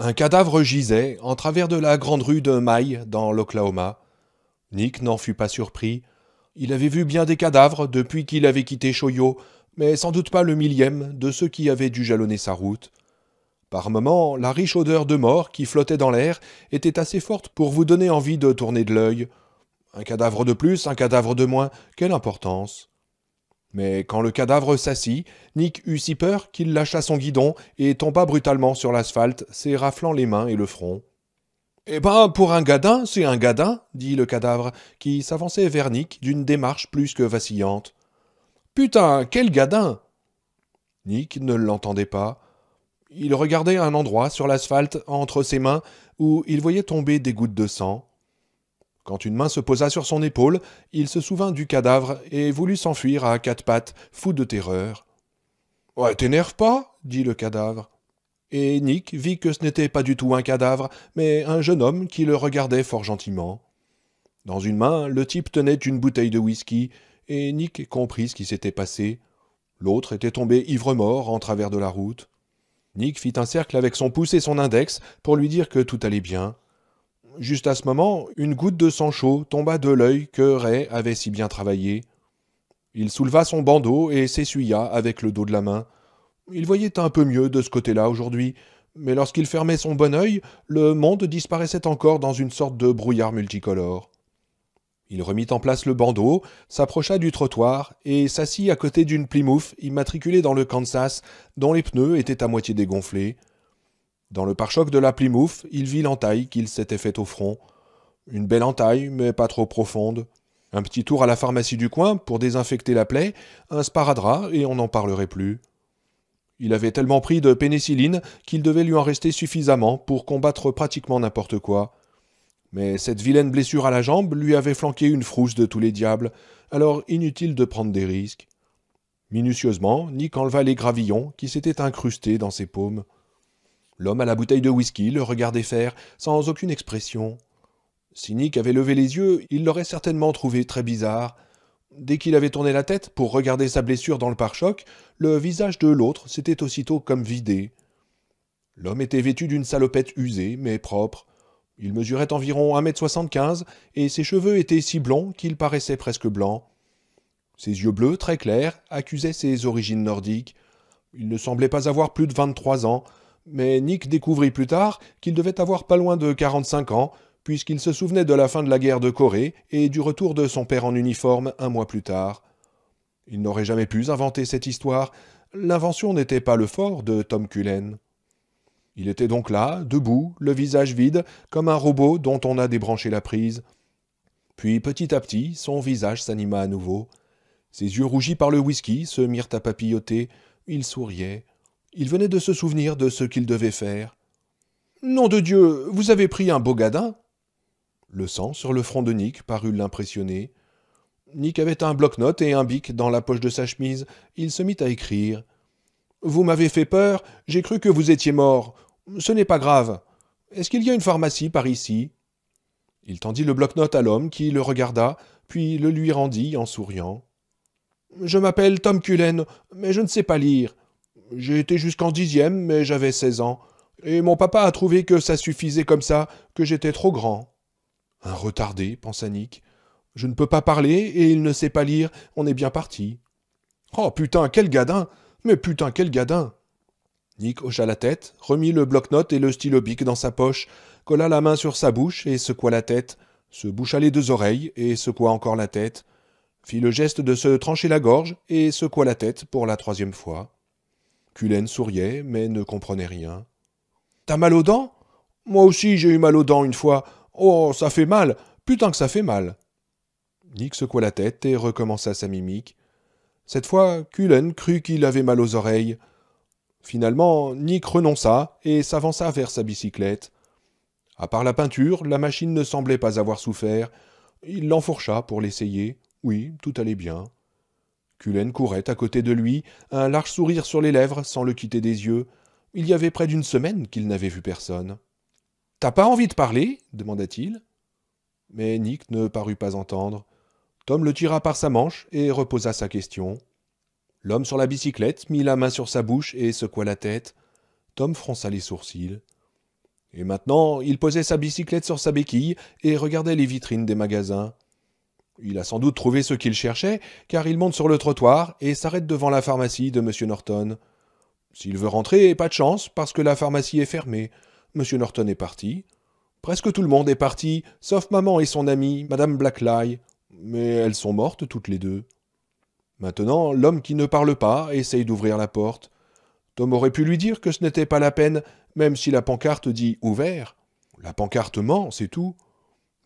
Un cadavre gisait en travers de la grande rue de Maille, dans l'Oklahoma. Nick n'en fut pas surpris. Il avait vu bien des cadavres depuis qu'il avait quitté Choyo, mais sans doute pas le millième de ceux qui avaient dû jalonner sa route. Par moments, la riche odeur de mort qui flottait dans l'air était assez forte pour vous donner envie de tourner de l'œil. Un cadavre de plus, un cadavre de moins, quelle importance. Mais quand le cadavre s'assit, Nick eut si peur qu'il lâcha son guidon et tomba brutalement sur l'asphalte, s'éraflant les mains et le front. Eh ben, pour un gadin, c'est un gadin, dit le cadavre, qui s'avançait vers Nick d'une démarche plus que vacillante. Putain, quel gadin Nick ne l'entendait pas. Il regardait un endroit sur l'asphalte entre ses mains où il voyait tomber des gouttes de sang. Quand une main se posa sur son épaule, il se souvint du cadavre et voulut s'enfuir à quatre pattes, fou de terreur. Ouais, t'énerve pas dit le cadavre. Et Nick vit que ce n'était pas du tout un cadavre, mais un jeune homme qui le regardait fort gentiment. Dans une main, le type tenait une bouteille de whisky, et Nick comprit ce qui s'était passé. L'autre était tombé ivre-mort en travers de la route. Nick fit un cercle avec son pouce et son index pour lui dire que tout allait bien. Juste à ce moment, une goutte de sang chaud tomba de l'œil que Ray avait si bien travaillé. Il souleva son bandeau et s'essuya avec le dos de la main. Il voyait un peu mieux de ce côté-là aujourd'hui, mais lorsqu'il fermait son bon œil, le monde disparaissait encore dans une sorte de brouillard multicolore. Il remit en place le bandeau, s'approcha du trottoir et s'assit à côté d'une Plymouth immatriculée dans le Kansas, dont les pneus étaient à moitié dégonflés. Dans le pare-choc de la Plymouth, il vit l'entaille qu'il s'était faite au front. Une belle entaille, mais pas trop profonde. Un petit tour à la pharmacie du coin pour désinfecter la plaie, un sparadrap et on n'en parlerait plus. Il avait tellement pris de pénicilline qu'il devait lui en rester suffisamment pour combattre pratiquement n'importe quoi. Mais cette vilaine blessure à la jambe lui avait flanqué une frousse de tous les diables, alors inutile de prendre des risques. Minutieusement, Nick enleva les gravillons qui s'étaient incrustés dans ses paumes. L'homme à la bouteille de whisky le regardait faire, sans aucune expression. Si Nick avait levé les yeux, il l'aurait certainement trouvé très bizarre. Dès qu'il avait tourné la tête pour regarder sa blessure dans le pare-choc, le visage de l'autre s'était aussitôt comme vidé. L'homme était vêtu d'une salopette usée, mais propre. Il mesurait environ 1m75 et ses cheveux étaient si blonds qu'ils paraissaient presque blancs. Ses yeux bleus, très clairs, accusaient ses origines nordiques. Il ne semblait pas avoir plus de vingt-trois ans, mais Nick découvrit plus tard qu'il devait avoir pas loin de 45 ans, puisqu'il se souvenait de la fin de la guerre de Corée et du retour de son père en uniforme un mois plus tard. Il n'aurait jamais pu inventer cette histoire, l'invention n'était pas le fort de Tom Cullen. Il était donc là, debout, le visage vide, comme un robot dont on a débranché la prise. Puis petit à petit, son visage s'anima à nouveau. Ses yeux rougis par le whisky se mirent à papilloter, il souriait, il venait de se souvenir de ce qu'il devait faire. Nom de Dieu, vous avez pris un beau gadin Le sang sur le front de Nick parut l'impressionner. Nick avait un bloc note et un bic dans la poche de sa chemise. Il se mit à écrire. Vous m'avez fait peur, j'ai cru que vous étiez mort. Ce n'est pas grave. Est-ce qu'il y a une pharmacie par ici Il tendit le bloc note à l'homme qui le regarda, puis le lui rendit en souriant. Je m'appelle Tom Cullen, mais je ne sais pas lire. J'ai été jusqu'en dixième, mais j'avais seize ans, et mon papa a trouvé que ça suffisait comme ça, que j'étais trop grand. Un retardé, pensa Nick. Je ne peux pas parler, et il ne sait pas lire, on est bien parti. Oh putain, quel gadin Mais putain, quel gadin Nick hocha la tête, remit le bloc-notes et le stylo bic dans sa poche, colla la main sur sa bouche et secoua la tête, se boucha les deux oreilles et secoua encore la tête, fit le geste de se trancher la gorge et secoua la tête pour la troisième fois. Cullen souriait, mais ne comprenait rien. T'as mal aux dents Moi aussi j'ai eu mal aux dents une fois. Oh, ça fait mal Putain que ça fait mal Nick secoua la tête et recommença sa mimique. Cette fois, Cullen crut qu'il avait mal aux oreilles. Finalement, Nick renonça et s'avança vers sa bicyclette. À part la peinture, la machine ne semblait pas avoir souffert. Il l'enfourcha pour l'essayer. Oui, tout allait bien. Cullen courait à côté de lui, un large sourire sur les lèvres sans le quitter des yeux. Il y avait près d'une semaine qu'il n'avait vu personne. T'as pas envie de parler demanda-t-il. Mais Nick ne parut pas entendre. Tom le tira par sa manche et reposa sa question. L'homme sur la bicyclette mit la main sur sa bouche et secoua la tête. Tom fronça les sourcils. Et maintenant, il posait sa bicyclette sur sa béquille et regardait les vitrines des magasins. Il a sans doute trouvé ce qu'il cherchait, car il monte sur le trottoir et s'arrête devant la pharmacie de M. Norton. S'il veut rentrer, pas de chance, parce que la pharmacie est fermée. M. Norton est parti. Presque tout le monde est parti, sauf maman et son amie, Madame Blacklie. Mais elles sont mortes toutes les deux. Maintenant, l'homme qui ne parle pas essaye d'ouvrir la porte. Tom aurait pu lui dire que ce n'était pas la peine, même si la pancarte dit ouvert. La pancarte ment, c'est tout.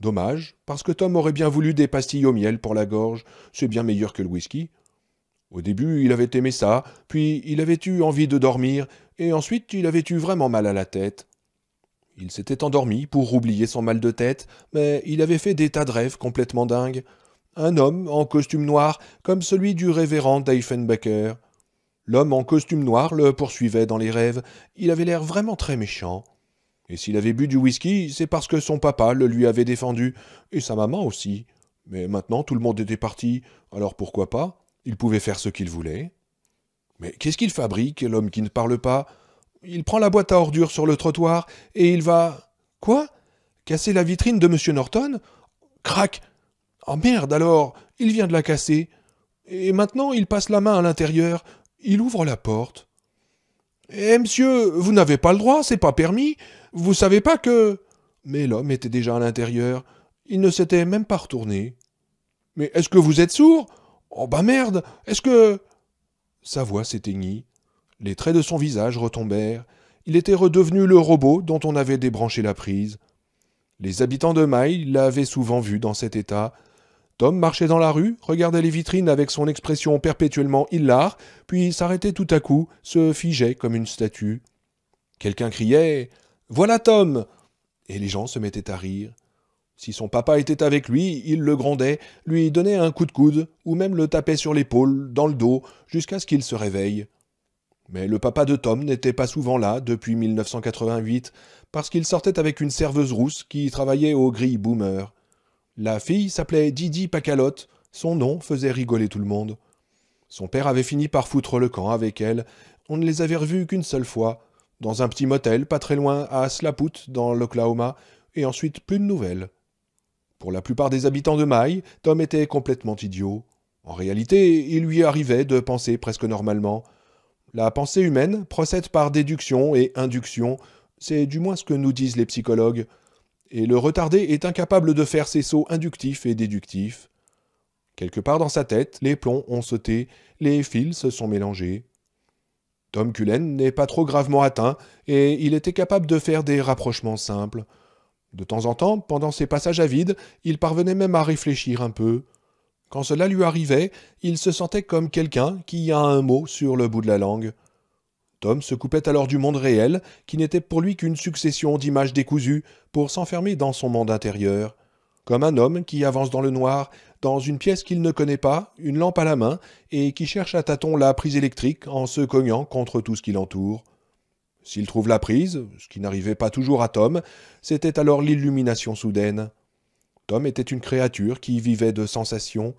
Dommage, parce que Tom aurait bien voulu des pastilles au miel pour la gorge, c'est bien meilleur que le whisky. Au début, il avait aimé ça, puis il avait eu envie de dormir, et ensuite il avait eu vraiment mal à la tête. Il s'était endormi pour oublier son mal de tête, mais il avait fait des tas de rêves complètement dingues. Un homme en costume noir, comme celui du révérend Diefenbaker. L'homme en costume noir le poursuivait dans les rêves, il avait l'air vraiment très méchant. Et s'il avait bu du whisky, c'est parce que son papa le lui avait défendu, et sa maman aussi. Mais maintenant tout le monde était parti, alors pourquoi pas Il pouvait faire ce qu'il voulait. Mais qu'est-ce qu'il fabrique, l'homme qui ne parle pas Il prend la boîte à ordures sur le trottoir, et il va. Quoi Casser la vitrine de M. Norton Crac Oh merde alors Il vient de la casser. Et maintenant il passe la main à l'intérieur, il ouvre la porte. Eh monsieur, vous n'avez pas le droit, c'est pas permis. Vous savez pas que. Mais l'homme était déjà à l'intérieur. Il ne s'était même pas retourné. Mais est-ce que vous êtes sourd Oh bah merde Est-ce que. Sa voix s'éteignit. Les traits de son visage retombèrent. Il était redevenu le robot dont on avait débranché la prise. Les habitants de Maille l'avaient souvent vu dans cet état. Tom marchait dans la rue, regardait les vitrines avec son expression perpétuellement hilar, puis s'arrêtait tout à coup, se figeait comme une statue. Quelqu'un criait voilà Tom Et les gens se mettaient à rire. Si son papa était avec lui, il le grondait, lui donnait un coup de coude, ou même le tapait sur l'épaule, dans le dos, jusqu'à ce qu'il se réveille. Mais le papa de Tom n'était pas souvent là depuis 1988, parce qu'il sortait avec une serveuse rousse qui travaillait au gris boomer. La fille s'appelait Didi Pacalotte, son nom faisait rigoler tout le monde. Son père avait fini par foutre le camp avec elle, on ne les avait revus qu'une seule fois, dans un petit motel pas très loin à Slaput, dans l'Oklahoma, et ensuite plus de nouvelles. Pour la plupart des habitants de May, Tom était complètement idiot. En réalité, il lui arrivait de penser presque normalement. La pensée humaine procède par déduction et induction, c'est du moins ce que nous disent les psychologues, et le retardé est incapable de faire ses sauts inductifs et déductifs. Quelque part dans sa tête, les plombs ont sauté, les fils se sont mélangés. Tom Cullen n'est pas trop gravement atteint, et il était capable de faire des rapprochements simples. De temps en temps, pendant ses passages à vide, il parvenait même à réfléchir un peu. Quand cela lui arrivait, il se sentait comme quelqu'un qui a un mot sur le bout de la langue. Tom se coupait alors du monde réel, qui n'était pour lui qu'une succession d'images décousues, pour s'enfermer dans son monde intérieur. Comme un homme qui avance dans le noir, dans une pièce qu'il ne connaît pas, une lampe à la main, et qui cherche à tâtons la prise électrique en se cognant contre tout ce qui l'entoure. S'il trouve la prise, ce qui n'arrivait pas toujours à Tom, c'était alors l'illumination soudaine. Tom était une créature qui vivait de sensations.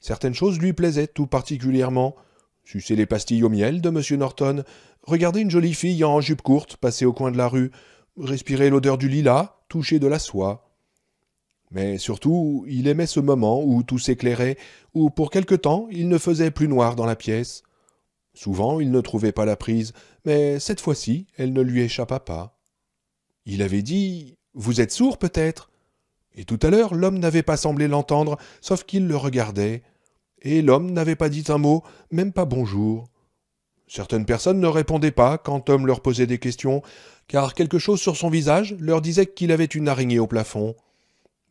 Certaines choses lui plaisaient tout particulièrement. Sucer les pastilles au miel de M. Norton, regarder une jolie fille en jupe courte passer au coin de la rue, respirer l'odeur du lilas, toucher de la soie. Mais surtout, il aimait ce moment où tout s'éclairait, où pour quelque temps il ne faisait plus noir dans la pièce. Souvent il ne trouvait pas la prise, mais cette fois-ci elle ne lui échappa pas. Il avait dit Vous êtes sourd peut-être Et tout à l'heure l'homme n'avait pas semblé l'entendre, sauf qu'il le regardait. Et l'homme n'avait pas dit un mot, même pas bonjour. Certaines personnes ne répondaient pas quand l'homme leur posait des questions, car quelque chose sur son visage leur disait qu'il avait une araignée au plafond.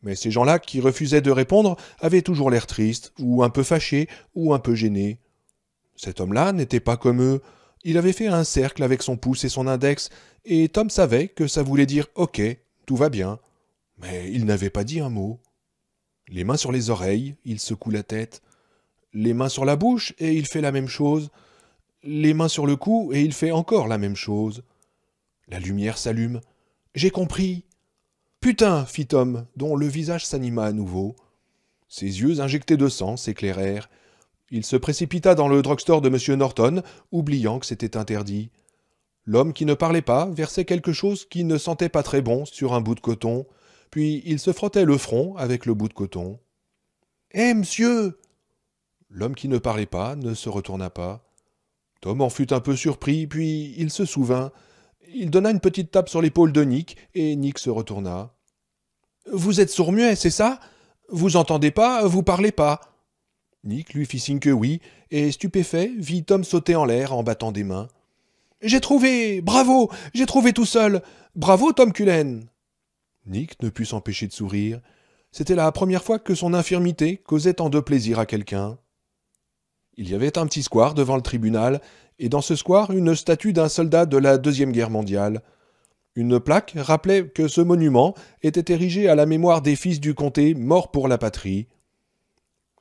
Mais ces gens-là qui refusaient de répondre avaient toujours l'air tristes, ou un peu fâchés, ou un peu gênés. Cet homme-là n'était pas comme eux. Il avait fait un cercle avec son pouce et son index, et Tom savait que ça voulait dire OK, tout va bien. Mais il n'avait pas dit un mot. Les mains sur les oreilles, il secoue la tête. Les mains sur la bouche, et il fait la même chose. Les mains sur le cou, et il fait encore la même chose. La lumière s'allume. J'ai compris. Putain fit Tom, dont le visage s'anima à nouveau. Ses yeux injectés de sang s'éclairèrent. Il se précipita dans le drugstore de M. Norton, oubliant que c'était interdit. L'homme qui ne parlait pas versait quelque chose qui ne sentait pas très bon sur un bout de coton, puis il se frottait le front avec le bout de coton. Eh, monsieur L'homme qui ne parlait pas ne se retourna pas. Tom en fut un peu surpris, puis il se souvint. Il donna une petite tape sur l'épaule de Nick, et Nick se retourna. Vous êtes sourd-muet, c'est ça Vous entendez pas, vous parlez pas. Nick lui fit signe que oui, et stupéfait, vit Tom sauter en l'air en battant des mains. J'ai trouvé Bravo J'ai trouvé tout seul Bravo, Tom Cullen Nick ne put s'empêcher de sourire. C'était la première fois que son infirmité causait tant de plaisir à quelqu'un. Il y avait un petit square devant le tribunal, et dans ce square une statue d'un soldat de la Deuxième Guerre mondiale. Une plaque rappelait que ce monument était érigé à la mémoire des fils du comté morts pour la patrie.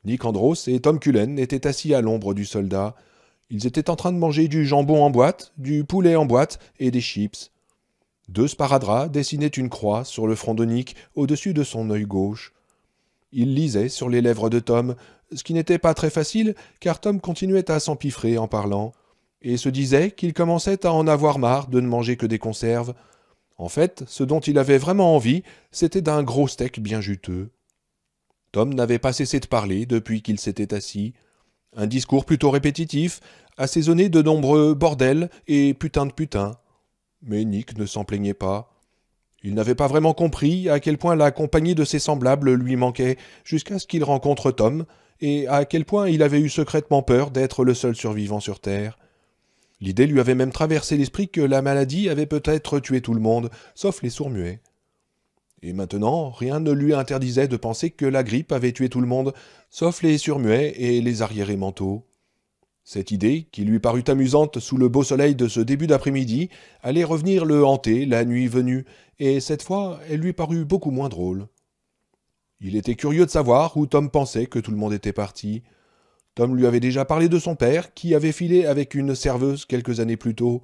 Nick Andros et Tom Cullen étaient assis à l'ombre du soldat. Ils étaient en train de manger du jambon en boîte, du poulet en boîte et des chips. Deux sparadraps dessinaient une croix sur le front de Nick au-dessus de son œil gauche. Il lisait sur les lèvres de Tom, ce qui n'était pas très facile car Tom continuait à s'empiffrer en parlant, et se disait qu'il commençait à en avoir marre de ne manger que des conserves. En fait, ce dont il avait vraiment envie, c'était d'un gros steak bien juteux. Tom n'avait pas cessé de parler depuis qu'il s'était assis. Un discours plutôt répétitif, assaisonné de nombreux bordels et putain de putain. Mais Nick ne s'en plaignait pas. Il n'avait pas vraiment compris à quel point la compagnie de ses semblables lui manquait, jusqu'à ce qu'il rencontre Tom, et à quel point il avait eu secrètement peur d'être le seul survivant sur Terre. L'idée lui avait même traversé l'esprit que la maladie avait peut-être tué tout le monde, sauf les sourds-muets. Et maintenant, rien ne lui interdisait de penser que la grippe avait tué tout le monde, sauf les muets et les arriérés mentaux. Cette idée, qui lui parut amusante sous le beau soleil de ce début d'après-midi, allait revenir le hanter la nuit venue, et cette fois elle lui parut beaucoup moins drôle. Il était curieux de savoir où Tom pensait que tout le monde était parti. Tom lui avait déjà parlé de son père, qui avait filé avec une serveuse quelques années plus tôt.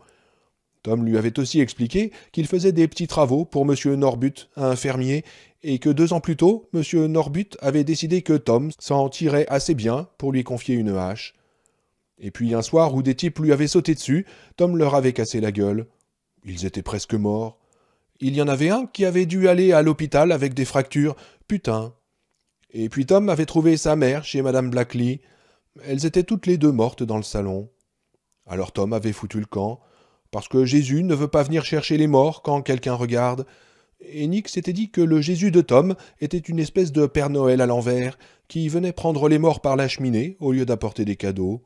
Tom lui avait aussi expliqué qu'il faisait des petits travaux pour M. Norbut, un fermier, et que deux ans plus tôt, M. Norbut avait décidé que Tom s'en tirait assez bien pour lui confier une hache. Et puis un soir où des types lui avaient sauté dessus, Tom leur avait cassé la gueule. Ils étaient presque morts. Il y en avait un qui avait dû aller à l'hôpital avec des fractures, putain. Et puis Tom avait trouvé sa mère chez Madame Blackley. Elles étaient toutes les deux mortes dans le salon. Alors Tom avait foutu le camp, parce que Jésus ne veut pas venir chercher les morts quand quelqu'un regarde. Et Nick s'était dit que le Jésus de Tom était une espèce de Père Noël à l'envers, qui venait prendre les morts par la cheminée au lieu d'apporter des cadeaux.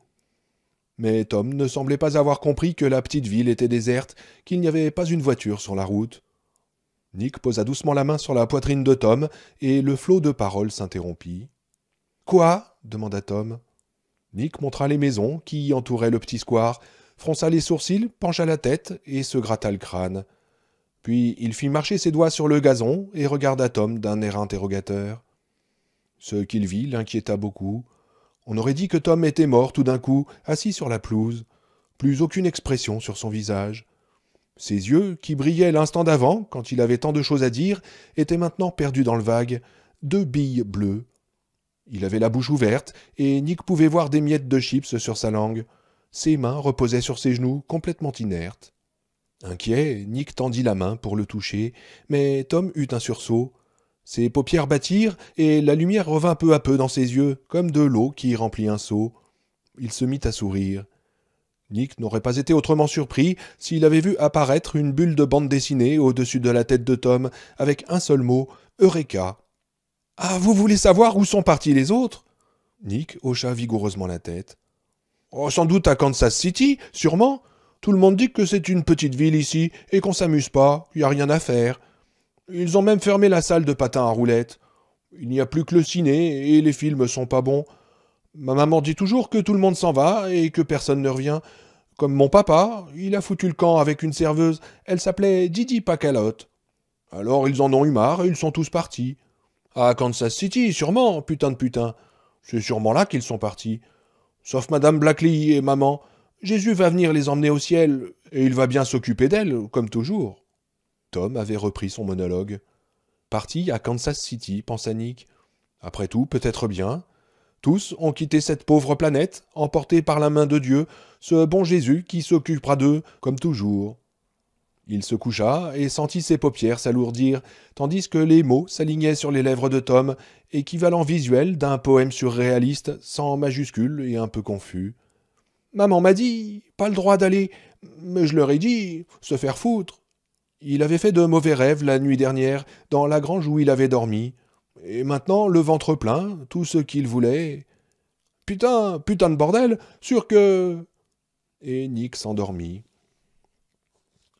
Mais Tom ne semblait pas avoir compris que la petite ville était déserte, qu'il n'y avait pas une voiture sur la route. Nick posa doucement la main sur la poitrine de Tom, et le flot de paroles s'interrompit. Quoi demanda Tom. Nick montra les maisons qui entouraient le petit square, fronça les sourcils, pencha la tête et se gratta le crâne. Puis il fit marcher ses doigts sur le gazon et regarda Tom d'un air interrogateur. Ce qu'il vit l'inquiéta beaucoup. On aurait dit que Tom était mort tout d'un coup, assis sur la pelouse. Plus aucune expression sur son visage. Ses yeux, qui brillaient l'instant d'avant, quand il avait tant de choses à dire, étaient maintenant perdus dans le vague. Deux billes bleues, il avait la bouche ouverte, et Nick pouvait voir des miettes de chips sur sa langue. Ses mains reposaient sur ses genoux, complètement inertes. Inquiet, Nick tendit la main pour le toucher, mais Tom eut un sursaut. Ses paupières battirent, et la lumière revint peu à peu dans ses yeux, comme de l'eau qui remplit un seau. Il se mit à sourire. Nick n'aurait pas été autrement surpris s'il avait vu apparaître une bulle de bande dessinée au-dessus de la tête de Tom, avec un seul mot Eureka. Ah, vous voulez savoir où sont partis les autres Nick hocha vigoureusement la tête. Oh, sans doute à Kansas City, sûrement. Tout le monde dit que c'est une petite ville ici et qu'on s'amuse pas, Il n'y a rien à faire. Ils ont même fermé la salle de patins à roulettes. Il n'y a plus que le ciné et les films sont pas bons. Ma maman dit toujours que tout le monde s'en va et que personne ne revient. Comme mon papa, il a foutu le camp avec une serveuse. Elle s'appelait Didi Pacalotte. Alors ils en ont eu marre et ils sont tous partis. À Kansas City, sûrement, putain de putain. C'est sûrement là qu'ils sont partis. Sauf Madame Blackley et maman. Jésus va venir les emmener au ciel, et il va bien s'occuper d'elles, comme toujours. Tom avait repris son monologue. Parti à Kansas City, pensa Nick. Après tout, peut-être bien. Tous ont quitté cette pauvre planète, emportés par la main de Dieu, ce bon Jésus qui s'occupera d'eux, comme toujours. Il se coucha et sentit ses paupières s'alourdir, tandis que les mots s'alignaient sur les lèvres de Tom, équivalent visuel d'un poème surréaliste, sans majuscule et un peu confus. Maman m'a dit, pas le droit d'aller, mais je leur ai dit, se faire foutre. Il avait fait de mauvais rêves la nuit dernière, dans la grange où il avait dormi. Et maintenant, le ventre plein, tout ce qu'il voulait. Putain, putain de bordel, sûr que. Et Nick s'endormit.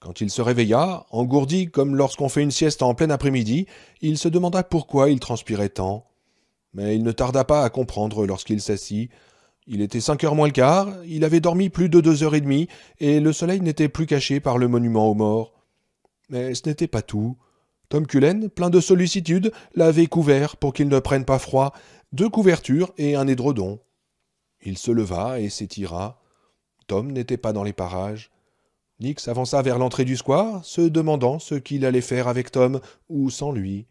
Quand il se réveilla, engourdi comme lorsqu'on fait une sieste en plein après-midi, il se demanda pourquoi il transpirait tant. Mais il ne tarda pas à comprendre lorsqu'il s'assit. Il était cinq heures moins le quart, il avait dormi plus de deux heures et demie, et le soleil n'était plus caché par le monument aux morts. Mais ce n'était pas tout. Tom Cullen, plein de sollicitude, l'avait couvert pour qu'il ne prenne pas froid, deux couvertures et un édredon. Il se leva et s'étira. Tom n'était pas dans les parages. Nick s'avança vers l'entrée du square, se demandant ce qu'il allait faire avec Tom ou sans lui.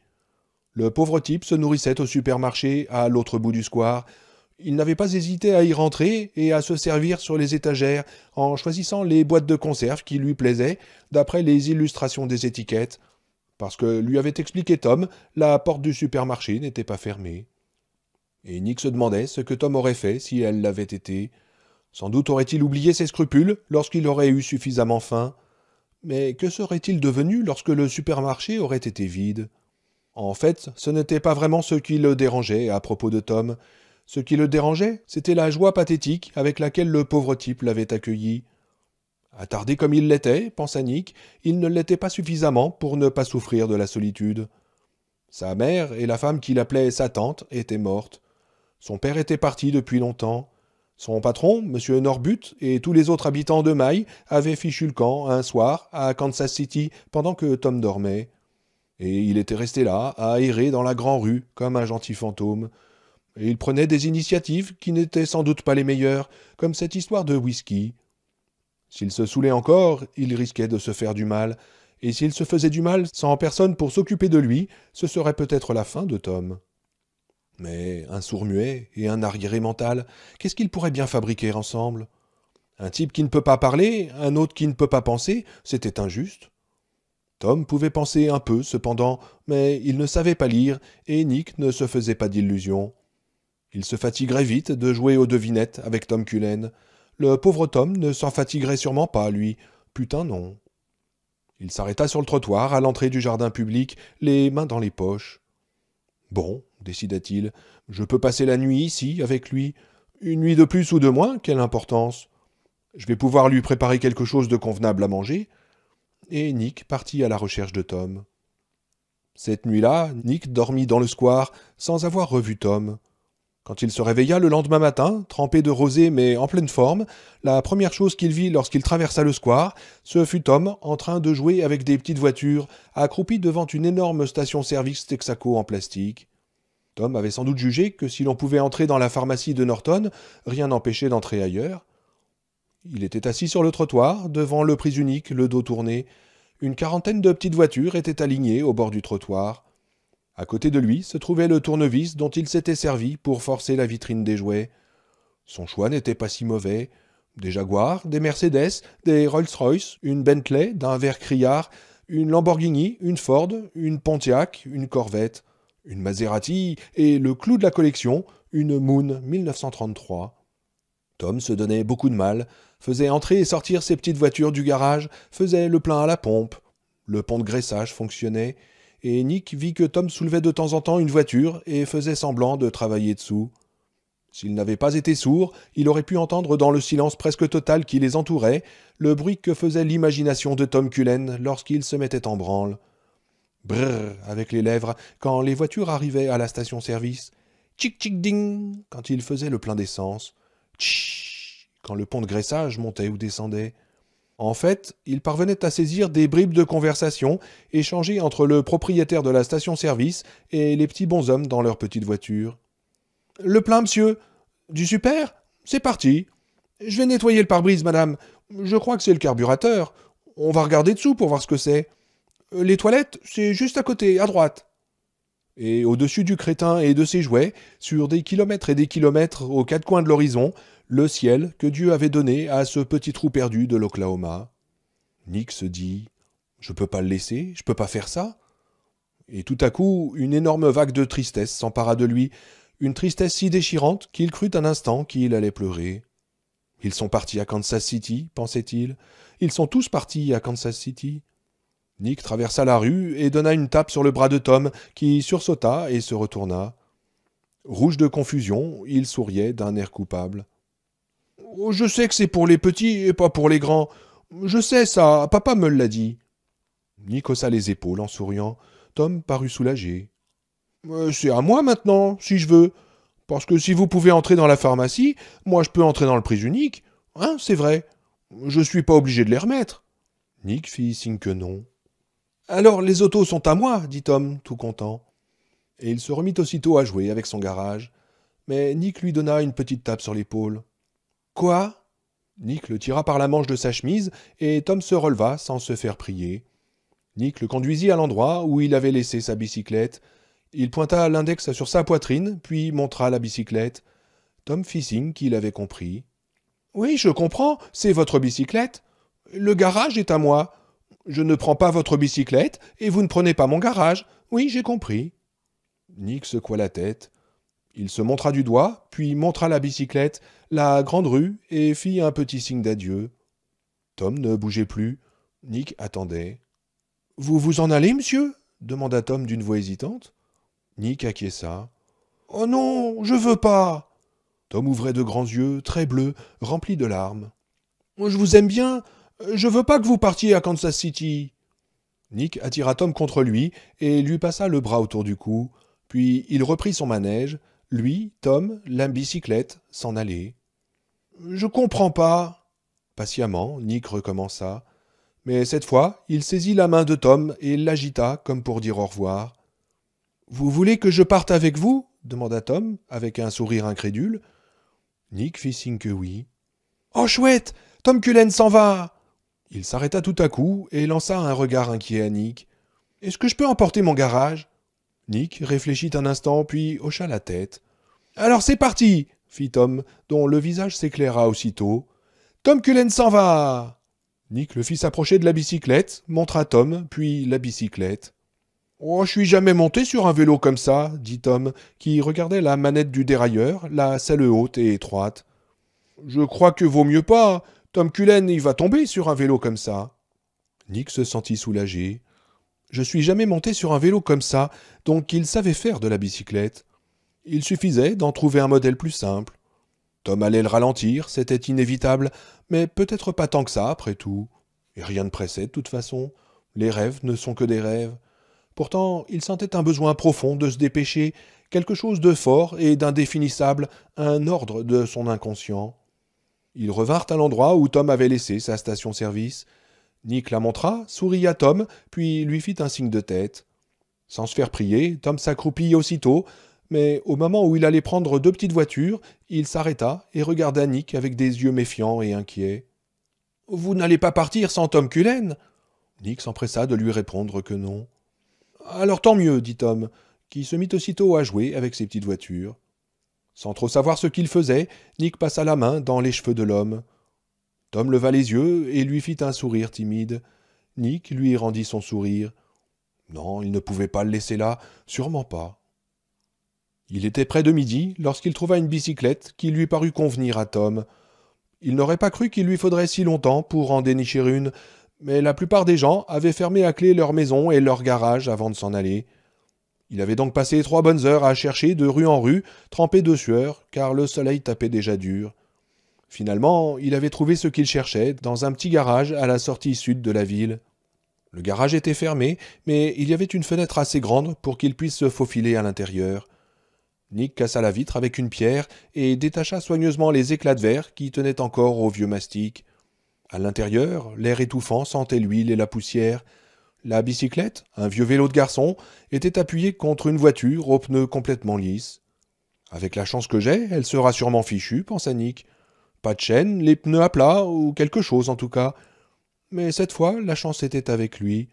Le pauvre type se nourrissait au supermarché à l'autre bout du square. Il n'avait pas hésité à y rentrer et à se servir sur les étagères en choisissant les boîtes de conserve qui lui plaisaient d'après les illustrations des étiquettes. Parce que lui avait expliqué Tom, la porte du supermarché n'était pas fermée. Et Nick se demandait ce que Tom aurait fait si elle l'avait été. Sans doute aurait-il oublié ses scrupules lorsqu'il aurait eu suffisamment faim. Mais que serait-il devenu lorsque le supermarché aurait été vide En fait, ce n'était pas vraiment ce qui le dérangeait à propos de Tom. Ce qui le dérangeait, c'était la joie pathétique avec laquelle le pauvre type l'avait accueilli. Attardé comme il l'était, pensa Nick, il ne l'était pas suffisamment pour ne pas souffrir de la solitude. Sa mère et la femme qu'il appelait sa tante étaient mortes. Son père était parti depuis longtemps. Son patron, M. Norbut, et tous les autres habitants de Maille avaient fichu le camp un soir à Kansas City pendant que Tom dormait. Et il était resté là, à errer dans la grande-rue, comme un gentil fantôme. Et il prenait des initiatives qui n'étaient sans doute pas les meilleures, comme cette histoire de whisky. S'il se saoulait encore, il risquait de se faire du mal, et s'il se faisait du mal sans personne pour s'occuper de lui, ce serait peut-être la fin de Tom. Mais un sourd-muet et un arriéré mental, qu'est-ce qu'ils pourraient bien fabriquer ensemble Un type qui ne peut pas parler, un autre qui ne peut pas penser, c'était injuste. Tom pouvait penser un peu, cependant, mais il ne savait pas lire, et Nick ne se faisait pas d'illusions. Il se fatiguerait vite de jouer aux devinettes avec Tom Cullen. Le pauvre Tom ne s'en fatiguerait sûrement pas, lui. Putain non. Il s'arrêta sur le trottoir à l'entrée du jardin public, les mains dans les poches. Bon, décida-t-il. Je peux passer la nuit ici, avec lui. Une nuit de plus ou de moins, quelle importance Je vais pouvoir lui préparer quelque chose de convenable à manger. Et Nick partit à la recherche de Tom. Cette nuit-là, Nick dormit dans le square sans avoir revu Tom. Quand il se réveilla le lendemain matin, trempé de rosée mais en pleine forme, la première chose qu'il vit lorsqu'il traversa le square, ce fut Tom en train de jouer avec des petites voitures, accroupi devant une énorme station-service Texaco en plastique. Tom avait sans doute jugé que si l'on pouvait entrer dans la pharmacie de Norton, rien n'empêchait d'entrer ailleurs. Il était assis sur le trottoir, devant le prise unique, le dos tourné. Une quarantaine de petites voitures étaient alignées au bord du trottoir. À côté de lui se trouvait le tournevis dont il s'était servi pour forcer la vitrine des jouets. Son choix n'était pas si mauvais. Des Jaguars, des Mercedes, des Rolls-Royce, une Bentley d'un vert criard, une Lamborghini, une Ford, une Pontiac, une Corvette une Maserati et le clou de la collection, une Moon 1933. Tom se donnait beaucoup de mal, faisait entrer et sortir ses petites voitures du garage, faisait le plein à la pompe. Le pont de graissage fonctionnait, et Nick vit que Tom soulevait de temps en temps une voiture et faisait semblant de travailler dessous. S'il n'avait pas été sourd, il aurait pu entendre dans le silence presque total qui les entourait le bruit que faisait l'imagination de Tom Cullen lorsqu'il se mettait en branle brrr avec les lèvres quand les voitures arrivaient à la station service tchik tchic-tchic-ding quand il faisait le plein d'essence, tchic quand le pont de graissage montait ou descendait. En fait, il parvenait à saisir des bribes de conversation échangées entre le propriétaire de la station-service et les petits bonshommes dans leurs petites voitures. Le plein, monsieur Du super C'est parti. Je vais nettoyer le pare-brise, madame. Je crois que c'est le carburateur. On va regarder dessous pour voir ce que c'est. Euh, les toilettes, c'est juste à côté, à droite. Et au-dessus du crétin et de ses jouets, sur des kilomètres et des kilomètres aux quatre coins de l'horizon, le ciel que Dieu avait donné à ce petit trou perdu de l'Oklahoma. Nick se dit Je peux pas le laisser, je peux pas faire ça. Et tout à coup, une énorme vague de tristesse s'empara de lui, une tristesse si déchirante qu'il crut un instant qu'il allait pleurer. Ils sont partis à Kansas City, pensait-il. Ils sont tous partis à Kansas City. Nick traversa la rue et donna une tape sur le bras de Tom, qui sursauta et se retourna. Rouge de confusion, il souriait d'un air coupable. Oh, je sais que c'est pour les petits et pas pour les grands. Je sais ça, papa me l'a dit. Nick haussa les épaules en souriant. Tom parut soulagé. Euh, c'est à moi maintenant, si je veux. Parce que si vous pouvez entrer dans la pharmacie, moi je peux entrer dans le prix unique. Hein, c'est vrai. Je suis pas obligé de les remettre. Nick fit signe que non. Alors les autos sont à moi, dit Tom, tout content. Et il se remit aussitôt à jouer avec son garage. Mais Nick lui donna une petite tape sur l'épaule. Quoi Nick le tira par la manche de sa chemise, et Tom se releva sans se faire prier. Nick le conduisit à l'endroit où il avait laissé sa bicyclette. Il pointa l'index sur sa poitrine, puis montra la bicyclette. Tom fit signe qu'il avait compris. Oui, je comprends, c'est votre bicyclette. Le garage est à moi. Je ne prends pas votre bicyclette et vous ne prenez pas mon garage. Oui, j'ai compris. Nick secoua la tête. Il se montra du doigt, puis montra la bicyclette, la grande rue, et fit un petit signe d'adieu. Tom ne bougeait plus. Nick attendait. Vous vous en allez, monsieur demanda Tom d'une voix hésitante. Nick acquiesça. Oh non, je veux pas Tom ouvrait de grands yeux, très bleus, remplis de larmes. Je vous aime bien, euh, je veux pas que vous partiez à Kansas City. Nick attira Tom contre lui et lui passa le bras autour du cou. Puis il reprit son manège, lui, Tom, la bicyclette, s'en aller. Je comprends pas. Patiemment, Nick recommença. Mais cette fois, il saisit la main de Tom et l'agita comme pour dire au revoir. Vous voulez que je parte avec vous demanda Tom, avec un sourire incrédule. Nick fit signe que oui. Oh chouette Tom Cullen s'en va il s'arrêta tout à coup et lança un regard inquiet à Nick. Est-ce que je peux emporter mon garage Nick réfléchit un instant, puis hocha la tête. Alors c'est parti fit Tom, dont le visage s'éclaira aussitôt. Tom Cullen s'en va Nick le fit s'approcher de la bicyclette, montra Tom, puis la bicyclette. Oh, je suis jamais monté sur un vélo comme ça, dit Tom, qui regardait la manette du dérailleur, la selle haute et étroite. Je crois que vaut mieux pas. Tom Cullen, il va tomber sur un vélo comme ça. Nick se sentit soulagé. Je suis jamais monté sur un vélo comme ça, donc il savait faire de la bicyclette. Il suffisait d'en trouver un modèle plus simple. Tom allait le ralentir, c'était inévitable, mais peut-être pas tant que ça, après tout. Et rien ne pressait, de toute façon. Les rêves ne sont que des rêves. Pourtant, il sentait un besoin profond de se dépêcher, quelque chose de fort et d'indéfinissable, un ordre de son inconscient. Ils revinrent à l'endroit où Tom avait laissé sa station-service. Nick la montra, sourit à Tom, puis lui fit un signe de tête. Sans se faire prier, Tom s'accroupit aussitôt, mais au moment où il allait prendre deux petites voitures, il s'arrêta et regarda Nick avec des yeux méfiants et inquiets. Vous n'allez pas partir sans Tom Cullen Nick s'empressa de lui répondre que non. Alors tant mieux, dit Tom, qui se mit aussitôt à jouer avec ses petites voitures. Sans trop savoir ce qu'il faisait, Nick passa la main dans les cheveux de l'homme. Tom leva les yeux et lui fit un sourire timide. Nick lui rendit son sourire. Non, il ne pouvait pas le laisser là, sûrement pas. Il était près de midi lorsqu'il trouva une bicyclette qui lui parut convenir à Tom. Il n'aurait pas cru qu'il lui faudrait si longtemps pour en dénicher une, mais la plupart des gens avaient fermé à clé leur maison et leur garage avant de s'en aller. Il avait donc passé trois bonnes heures à chercher de rue en rue, trempé de sueur, car le soleil tapait déjà dur. Finalement, il avait trouvé ce qu'il cherchait dans un petit garage à la sortie sud de la ville. Le garage était fermé, mais il y avait une fenêtre assez grande pour qu'il puisse se faufiler à l'intérieur. Nick cassa la vitre avec une pierre et détacha soigneusement les éclats de verre qui tenaient encore au vieux mastic. À l'intérieur, l'air étouffant sentait l'huile et la poussière. La bicyclette, un vieux vélo de garçon, était appuyée contre une voiture aux pneus complètement lisses. Avec la chance que j'ai, elle sera sûrement fichue, pensa Nick. Pas de chaîne, les pneus à plat, ou quelque chose en tout cas. Mais cette fois, la chance était avec lui.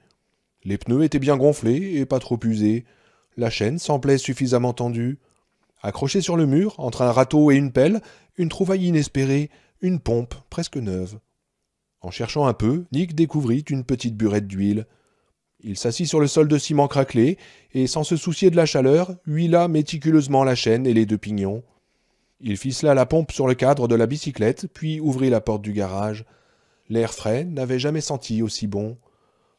Les pneus étaient bien gonflés et pas trop usés. La chaîne semblait suffisamment tendue. Accrochée sur le mur, entre un râteau et une pelle, une trouvaille inespérée, une pompe presque neuve. En cherchant un peu, Nick découvrit une petite burette d'huile. Il s'assit sur le sol de ciment craquelé, et sans se soucier de la chaleur, huila méticuleusement la chaîne et les deux pignons. Il ficela la pompe sur le cadre de la bicyclette, puis ouvrit la porte du garage. L'air frais n'avait jamais senti aussi bon.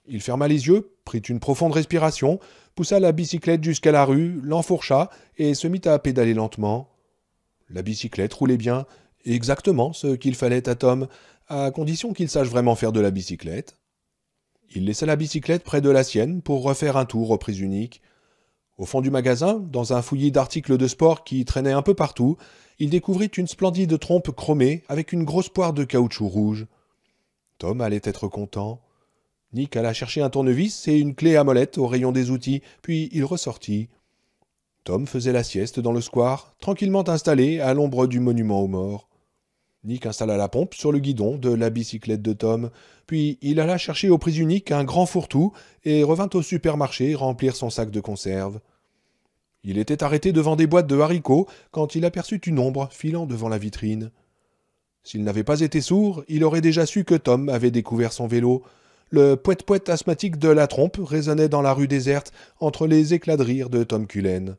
Il ferma les yeux, prit une profonde respiration, poussa la bicyclette jusqu'à la rue, l'enfourcha et se mit à pédaler lentement. La bicyclette roulait bien, exactement ce qu'il fallait à Tom, à condition qu'il sache vraiment faire de la bicyclette. Il laissa la bicyclette près de la sienne pour refaire un tour aux prises uniques. Au fond du magasin, dans un fouillis d'articles de sport qui traînaient un peu partout, il découvrit une splendide trompe chromée avec une grosse poire de caoutchouc rouge. Tom allait être content. Nick alla chercher un tournevis et une clé à molette au rayon des outils, puis il ressortit. Tom faisait la sieste dans le square, tranquillement installé à l'ombre du monument aux morts. Nick installa la pompe sur le guidon de la bicyclette de Tom, puis il alla chercher au prix unique un grand fourre-tout et revint au supermarché remplir son sac de conserve. Il était arrêté devant des boîtes de haricots quand il aperçut une ombre filant devant la vitrine. S'il n'avait pas été sourd, il aurait déjà su que Tom avait découvert son vélo. Le poète-poète asthmatique de la trompe résonnait dans la rue déserte entre les éclats de rire de Tom Cullen.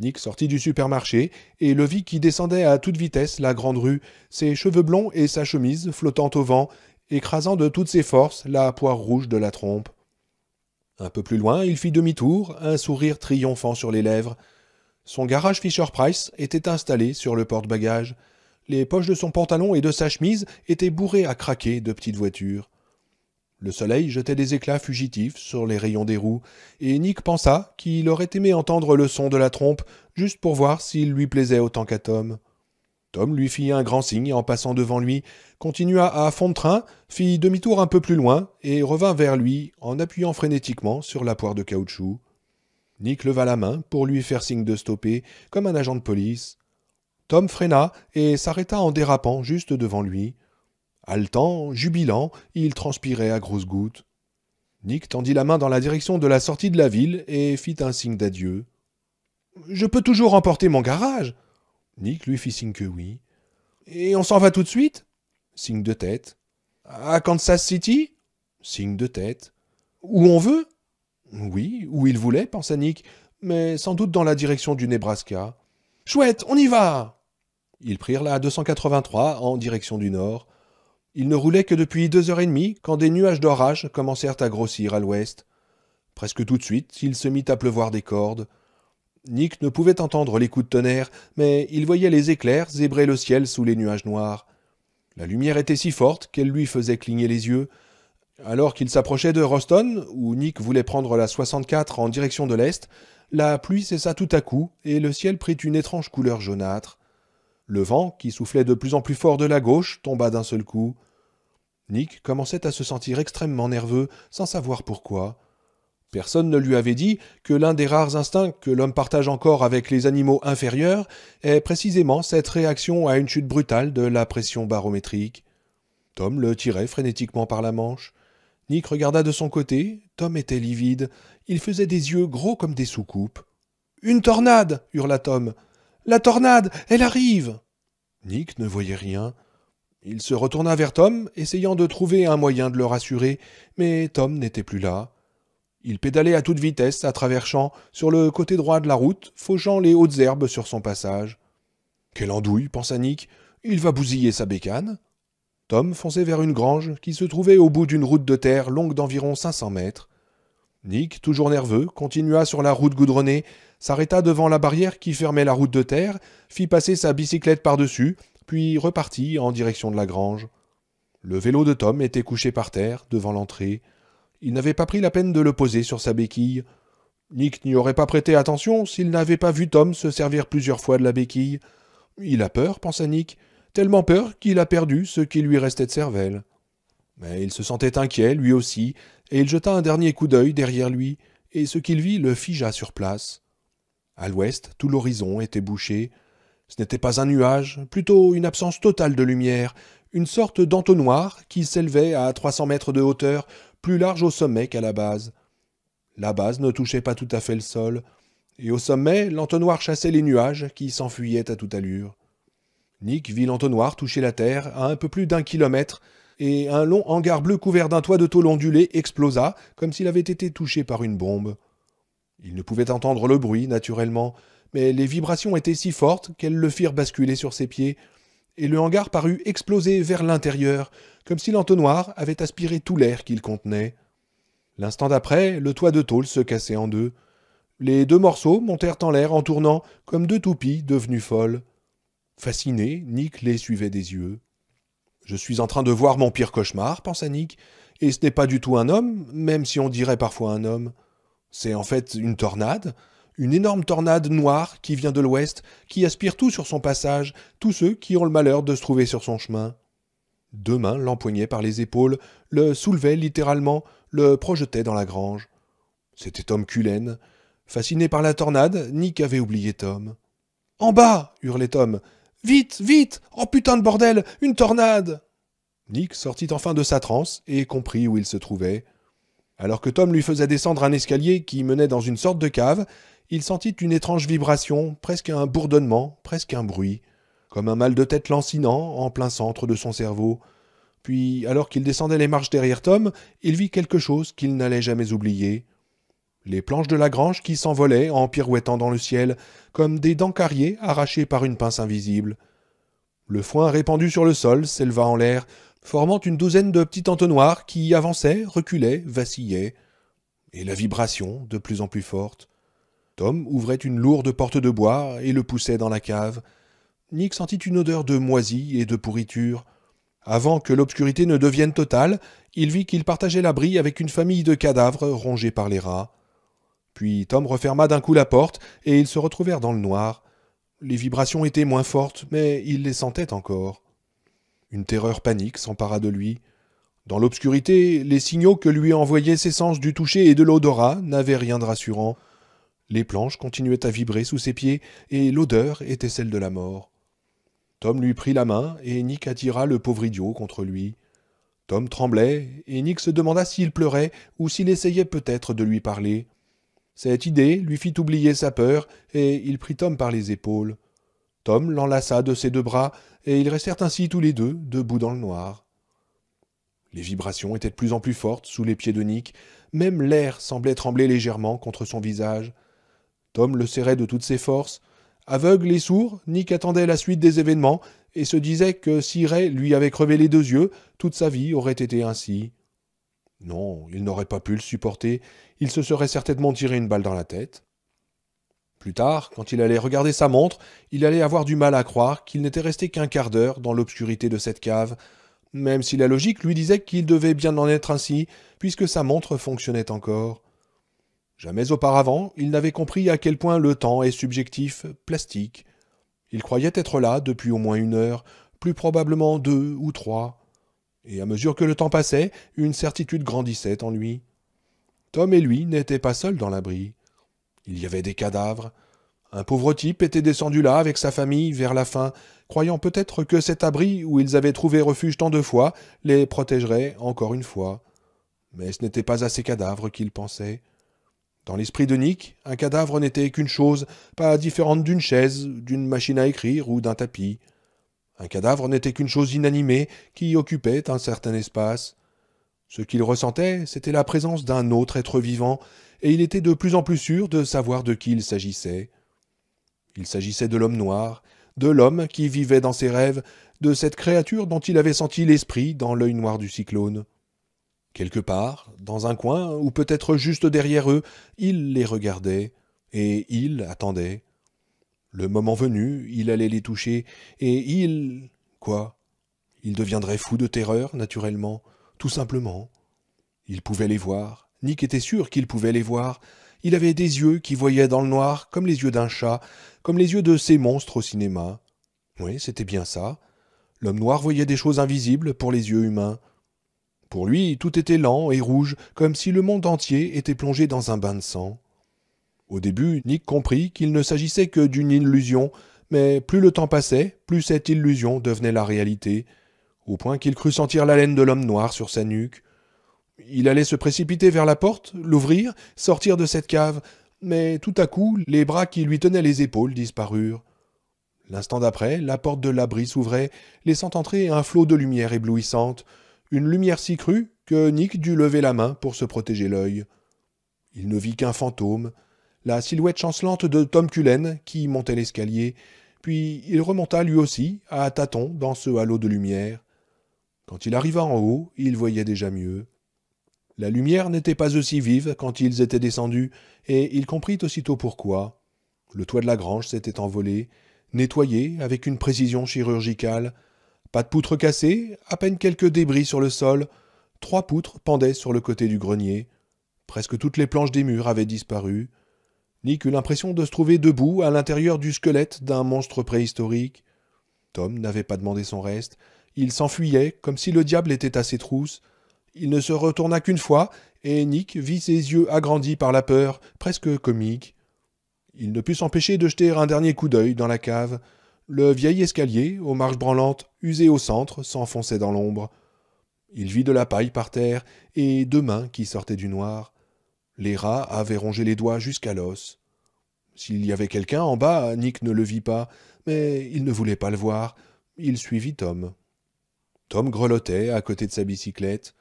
Nick sortit du supermarché et le vit qui descendait à toute vitesse la grande rue, ses cheveux blonds et sa chemise flottant au vent, écrasant de toutes ses forces la poire rouge de la trompe. Un peu plus loin, il fit demi-tour, un sourire triomphant sur les lèvres. Son garage Fisher-Price était installé sur le porte-bagages. Les poches de son pantalon et de sa chemise étaient bourrées à craquer de petites voitures. Le soleil jetait des éclats fugitifs sur les rayons des roues, et Nick pensa qu'il aurait aimé entendre le son de la trompe, juste pour voir s'il lui plaisait autant qu'à Tom. Tom lui fit un grand signe en passant devant lui, continua à fond de train, fit demi-tour un peu plus loin, et revint vers lui en appuyant frénétiquement sur la poire de caoutchouc. Nick leva la main pour lui faire signe de stopper, comme un agent de police. Tom freina et s'arrêta en dérapant juste devant lui. Haletant, jubilant, il transpirait à grosses gouttes. Nick tendit la main dans la direction de la sortie de la ville et fit un signe d'adieu. Je peux toujours emporter mon garage. Nick lui fit signe que oui. Et on s'en va tout de suite Signe de tête. À Kansas City Signe de tête. Où on veut Oui, où il voulait, pensa Nick, mais sans doute dans la direction du Nebraska. Chouette, on y va Ils prirent la 283 en direction du nord. Il ne roulait que depuis deux heures et demie quand des nuages d'orage commencèrent à grossir à l'ouest. Presque tout de suite, il se mit à pleuvoir des cordes. Nick ne pouvait entendre les coups de tonnerre, mais il voyait les éclairs zébrer le ciel sous les nuages noirs. La lumière était si forte qu'elle lui faisait cligner les yeux. Alors qu'il s'approchait de Roston, où Nick voulait prendre la 64 en direction de l'est, la pluie cessa tout à coup et le ciel prit une étrange couleur jaunâtre. Le vent, qui soufflait de plus en plus fort de la gauche, tomba d'un seul coup. Nick commençait à se sentir extrêmement nerveux, sans savoir pourquoi. Personne ne lui avait dit que l'un des rares instincts que l'homme partage encore avec les animaux inférieurs est précisément cette réaction à une chute brutale de la pression barométrique. Tom le tirait frénétiquement par la manche. Nick regarda de son côté, Tom était livide, il faisait des yeux gros comme des soucoupes. Une tornade hurla Tom. La tornade Elle arrive Nick ne voyait rien. Il se retourna vers Tom, essayant de trouver un moyen de le rassurer, mais Tom n'était plus là. Il pédalait à toute vitesse à travers champs, sur le côté droit de la route, fauchant les hautes herbes sur son passage. Quelle andouille, pensa Nick, il va bousiller sa bécane. Tom fonçait vers une grange qui se trouvait au bout d'une route de terre longue d'environ cinq cents mètres. Nick, toujours nerveux, continua sur la route goudronnée, s'arrêta devant la barrière qui fermait la route de terre, fit passer sa bicyclette par-dessus, puis repartit en direction de la grange. Le vélo de Tom était couché par terre, devant l'entrée. Il n'avait pas pris la peine de le poser sur sa béquille. Nick n'y aurait pas prêté attention s'il n'avait pas vu Tom se servir plusieurs fois de la béquille. Il a peur, pensa Nick, tellement peur qu'il a perdu ce qui lui restait de cervelle. Mais il se sentait inquiet, lui aussi, et il jeta un dernier coup d'œil derrière lui, et ce qu'il vit le figea sur place. À l'ouest, tout l'horizon était bouché. Ce n'était pas un nuage, plutôt une absence totale de lumière, une sorte d'entonnoir qui s'élevait à trois cents mètres de hauteur, plus large au sommet qu'à la base. La base ne touchait pas tout à fait le sol, et au sommet, l'entonnoir chassait les nuages qui s'enfuyaient à toute allure. Nick vit l'entonnoir toucher la terre à un peu plus d'un kilomètre, et un long hangar bleu couvert d'un toit de tôle ondulée explosa, comme s'il avait été touché par une bombe. Il ne pouvait entendre le bruit, naturellement, mais les vibrations étaient si fortes qu'elles le firent basculer sur ses pieds, et le hangar parut exploser vers l'intérieur, comme si l'entonnoir avait aspiré tout l'air qu'il contenait. L'instant d'après, le toit de tôle se cassait en deux. Les deux morceaux montèrent en l'air en tournant, comme deux toupies devenues folles. Fasciné, Nick les suivait des yeux. Je suis en train de voir mon pire cauchemar, pensa Nick, et ce n'est pas du tout un homme, même si on dirait parfois un homme. C'est en fait une tornade, une énorme tornade noire qui vient de l'ouest, qui aspire tout sur son passage, tous ceux qui ont le malheur de se trouver sur son chemin. Deux mains l'empoignaient par les épaules, le soulevaient littéralement, le projetaient dans la grange. C'était Tom Cullen. Fasciné par la tornade, Nick avait oublié Tom. En bas hurlait Tom. Vite, vite Oh putain de bordel Une tornade Nick sortit enfin de sa transe et comprit où il se trouvait. Alors que Tom lui faisait descendre un escalier qui menait dans une sorte de cave, il sentit une étrange vibration, presque un bourdonnement, presque un bruit, comme un mal de tête lancinant en plein centre de son cerveau. Puis, alors qu'il descendait les marches derrière Tom, il vit quelque chose qu'il n'allait jamais oublier, les planches de la grange qui s'envolaient en pirouettant dans le ciel, comme des dents carriées arrachées par une pince invisible. Le foin répandu sur le sol s'éleva en l'air, formant une douzaine de petits entonnoirs qui avançaient, reculaient, vacillaient. Et la vibration, de plus en plus forte. Tom ouvrait une lourde porte de bois et le poussait dans la cave. Nick sentit une odeur de moisie et de pourriture. Avant que l'obscurité ne devienne totale, il vit qu'il partageait l'abri avec une famille de cadavres rongés par les rats. Puis Tom referma d'un coup la porte, et ils se retrouvèrent dans le noir. Les vibrations étaient moins fortes, mais il les sentait encore. Une terreur panique s'empara de lui. Dans l'obscurité, les signaux que lui envoyaient ses sens du toucher et de l'odorat n'avaient rien de rassurant. Les planches continuaient à vibrer sous ses pieds, et l'odeur était celle de la mort. Tom lui prit la main, et Nick attira le pauvre idiot contre lui. Tom tremblait, et Nick se demanda s'il pleurait ou s'il essayait peut-être de lui parler. Cette idée lui fit oublier sa peur, et il prit Tom par les épaules. Tom l'enlaça de ses deux bras, et ils restèrent ainsi tous les deux, debout dans le noir. Les vibrations étaient de plus en plus fortes sous les pieds de Nick, même l'air semblait trembler légèrement contre son visage. Tom le serrait de toutes ses forces. Aveugle et sourd, Nick attendait la suite des événements, et se disait que si Ray lui avait crevé les deux yeux, toute sa vie aurait été ainsi. Non, il n'aurait pas pu le supporter, il se serait certainement tiré une balle dans la tête. Plus tard, quand il allait regarder sa montre, il allait avoir du mal à croire qu'il n'était resté qu'un quart d'heure dans l'obscurité de cette cave, même si la logique lui disait qu'il devait bien en être ainsi, puisque sa montre fonctionnait encore. Jamais auparavant, il n'avait compris à quel point le temps est subjectif, plastique. Il croyait être là depuis au moins une heure, plus probablement deux ou trois et à mesure que le temps passait, une certitude grandissait en lui. Tom et lui n'étaient pas seuls dans l'abri. Il y avait des cadavres. Un pauvre type était descendu là avec sa famille vers la fin, croyant peut-être que cet abri où ils avaient trouvé refuge tant de fois les protégerait encore une fois. Mais ce n'était pas à ces cadavres qu'il pensait. Dans l'esprit de Nick, un cadavre n'était qu'une chose, pas différente d'une chaise, d'une machine à écrire ou d'un tapis. Un cadavre n'était qu'une chose inanimée qui occupait un certain espace. Ce qu'il ressentait, c'était la présence d'un autre être vivant, et il était de plus en plus sûr de savoir de qui il s'agissait. Il s'agissait de l'homme noir, de l'homme qui vivait dans ses rêves, de cette créature dont il avait senti l'esprit dans l'œil noir du cyclone. Quelque part, dans un coin, ou peut-être juste derrière eux, il les regardait, et il attendait. Le moment venu, il allait les toucher, et il... quoi Il deviendrait fou de terreur, naturellement, tout simplement. Il pouvait les voir. Nick était sûr qu'il pouvait les voir. Il avait des yeux qui voyaient dans le noir, comme les yeux d'un chat, comme les yeux de ces monstres au cinéma. Oui, c'était bien ça. L'homme noir voyait des choses invisibles pour les yeux humains. Pour lui, tout était lent et rouge, comme si le monde entier était plongé dans un bain de sang. Au début, Nick comprit qu'il ne s'agissait que d'une illusion, mais plus le temps passait, plus cette illusion devenait la réalité, au point qu'il crut sentir l'haleine de l'homme noir sur sa nuque. Il allait se précipiter vers la porte, l'ouvrir, sortir de cette cave, mais tout à coup les bras qui lui tenaient les épaules disparurent. L'instant d'après, la porte de l'abri s'ouvrait, laissant entrer un flot de lumière éblouissante, une lumière si crue que Nick dut lever la main pour se protéger l'œil. Il ne vit qu'un fantôme, la silhouette chancelante de Tom Cullen qui montait l'escalier, puis il remonta lui aussi, à tâtons, dans ce halo de lumière. Quand il arriva en haut, il voyait déjà mieux. La lumière n'était pas aussi vive quand ils étaient descendus, et il comprit aussitôt pourquoi. Le toit de la grange s'était envolé, nettoyé avec une précision chirurgicale, pas de poutres cassées, à peine quelques débris sur le sol, trois poutres pendaient sur le côté du grenier. Presque toutes les planches des murs avaient disparu. Nick eut l'impression de se trouver debout à l'intérieur du squelette d'un monstre préhistorique. Tom n'avait pas demandé son reste, il s'enfuyait comme si le diable était à ses trousses. Il ne se retourna qu'une fois, et Nick vit ses yeux agrandis par la peur, presque comique. Il ne put s'empêcher de jeter un dernier coup d'œil dans la cave. Le vieil escalier, aux marches branlantes, usé au centre, s'enfonçait dans l'ombre. Il vit de la paille par terre et deux mains qui sortaient du noir. Les rats avaient rongé les doigts jusqu'à l'os. S'il y avait quelqu'un en bas, Nick ne le vit pas, mais il ne voulait pas le voir. Il suivit Tom. Tom grelottait à côté de sa bicyclette.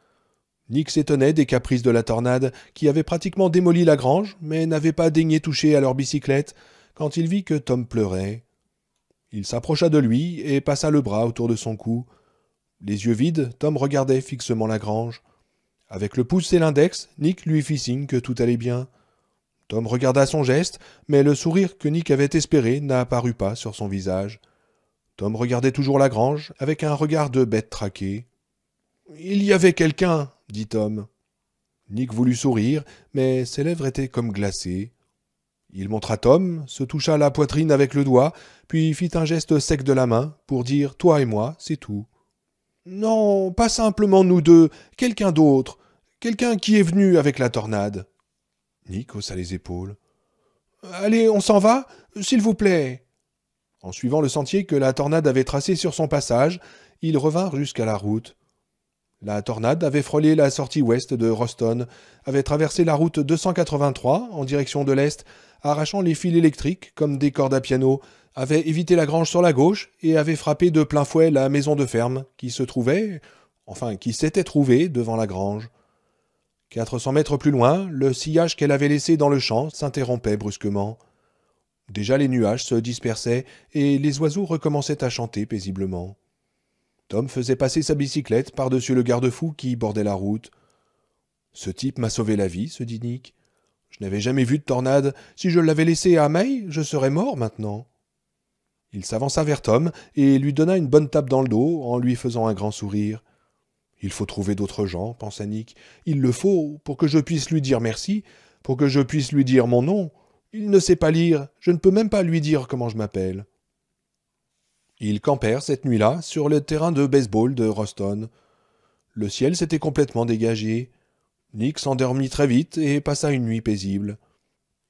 Nick s'étonnait des caprices de la tornade, qui avait pratiquement démoli la grange, mais n'avait pas daigné toucher à leur bicyclette, quand il vit que Tom pleurait. Il s'approcha de lui et passa le bras autour de son cou. Les yeux vides, Tom regardait fixement la grange. Avec le pouce et l'index, Nick lui fit signe que tout allait bien. Tom regarda son geste, mais le sourire que Nick avait espéré n'apparut pas sur son visage. Tom regardait toujours la grange avec un regard de bête traquée. Il y avait quelqu'un, dit Tom. Nick voulut sourire, mais ses lèvres étaient comme glacées. Il montra Tom, se toucha la poitrine avec le doigt, puis fit un geste sec de la main pour dire Toi et moi, c'est tout. Non, pas simplement nous deux, quelqu'un d'autre, quelqu'un qui est venu avec la tornade. Nick haussa les épaules. Allez, on s'en va, s'il vous plaît. En suivant le sentier que la tornade avait tracé sur son passage, ils revinrent jusqu'à la route. La tornade avait frôlé la sortie ouest de Roston, avait traversé la route 283 en direction de l'est, arrachant les fils électriques comme des cordes à piano, avait évité la grange sur la gauche et avait frappé de plein fouet la maison de ferme qui se trouvait, enfin qui s'était trouvée devant la grange. Quatre cents mètres plus loin, le sillage qu'elle avait laissé dans le champ s'interrompait brusquement. Déjà les nuages se dispersaient et les oiseaux recommençaient à chanter paisiblement. Tom faisait passer sa bicyclette par-dessus le garde-fou qui bordait la route. Ce type m'a sauvé la vie, se dit Nick. Je n'avais jamais vu de tornade. Si je l'avais laissé à May, je serais mort maintenant. Il s'avança vers Tom et lui donna une bonne tape dans le dos en lui faisant un grand sourire. Il faut trouver d'autres gens, pensa Nick. Il le faut pour que je puisse lui dire merci, pour que je puisse lui dire mon nom. Il ne sait pas lire, je ne peux même pas lui dire comment je m'appelle. Ils campèrent cette nuit-là sur le terrain de baseball de Roston. Le ciel s'était complètement dégagé. Nick s'endormit très vite et passa une nuit paisible.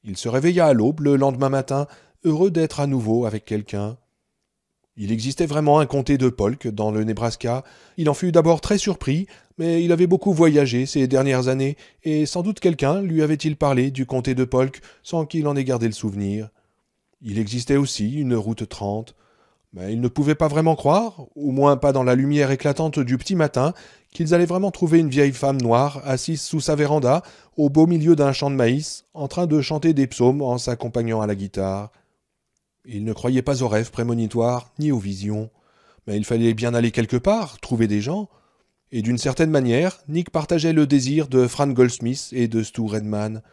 Il se réveilla à l'aube le lendemain matin, heureux d'être à nouveau avec quelqu'un. Il existait vraiment un comté de Polk dans le Nebraska. Il en fut d'abord très surpris, mais il avait beaucoup voyagé ces dernières années, et sans doute quelqu'un lui avait-il parlé du comté de Polk sans qu'il en ait gardé le souvenir. Il existait aussi une route trente. Mais il ne pouvait pas vraiment croire, au moins pas dans la lumière éclatante du petit matin, qu'ils allaient vraiment trouver une vieille femme noire assise sous sa véranda, au beau milieu d'un champ de maïs, en train de chanter des psaumes en s'accompagnant à la guitare. Ils ne croyaient pas aux rêves prémonitoires ni aux visions, mais il fallait bien aller quelque part, trouver des gens. Et d'une certaine manière, Nick partageait le désir de Fran Goldsmith et de Stu Redman.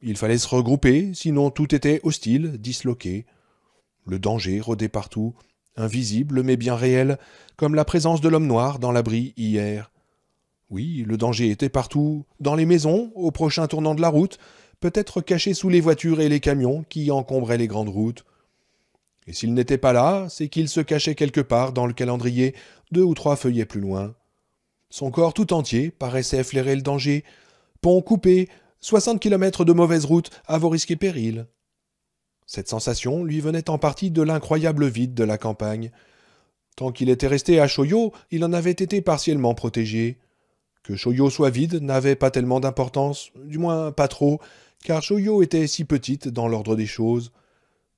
Il fallait se regrouper, sinon tout était hostile, disloqué. Le danger rôdait partout, invisible mais bien réel, comme la présence de l'homme noir dans l'abri hier. Oui, le danger était partout, dans les maisons, au prochain tournant de la route, peut-être caché sous les voitures et les camions qui encombraient les grandes routes. Et s'il n'était pas là, c'est qu'il se cachait quelque part dans le calendrier, deux ou trois feuillets plus loin. Son corps tout entier paraissait flairer le danger. Pont coupé, soixante kilomètres de mauvaise route à vos risques et périls. Cette sensation lui venait en partie de l'incroyable vide de la campagne. Tant qu'il était resté à Choyo, il en avait été partiellement protégé. Que Choyot soit vide n'avait pas tellement d'importance, du moins pas trop, car Choyot était si petite dans l'ordre des choses.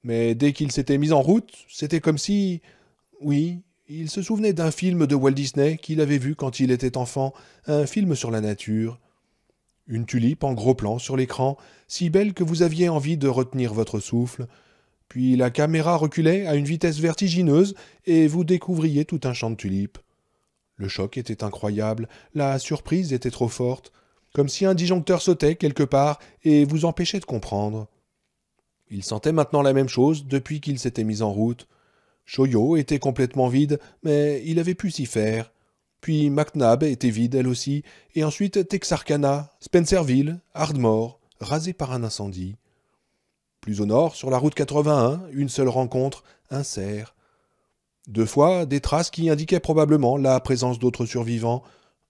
Mais dès qu'il s'était mis en route, c'était comme si... Oui, il se souvenait d'un film de Walt Disney qu'il avait vu quand il était enfant, un film sur la nature une tulipe en gros plan sur l'écran, si belle que vous aviez envie de retenir votre souffle. Puis la caméra reculait à une vitesse vertigineuse et vous découvriez tout un champ de tulipes. Le choc était incroyable, la surprise était trop forte, comme si un disjoncteur sautait quelque part et vous empêchait de comprendre. Il sentait maintenant la même chose depuis qu'il s'était mis en route. Choyo était complètement vide, mais il avait pu s'y faire puis McNab était vide elle aussi, et ensuite Texarkana, Spencerville, Hardmore, rasé par un incendie. Plus au nord, sur la route 81, une seule rencontre, un cerf. Deux fois, des traces qui indiquaient probablement la présence d'autres survivants,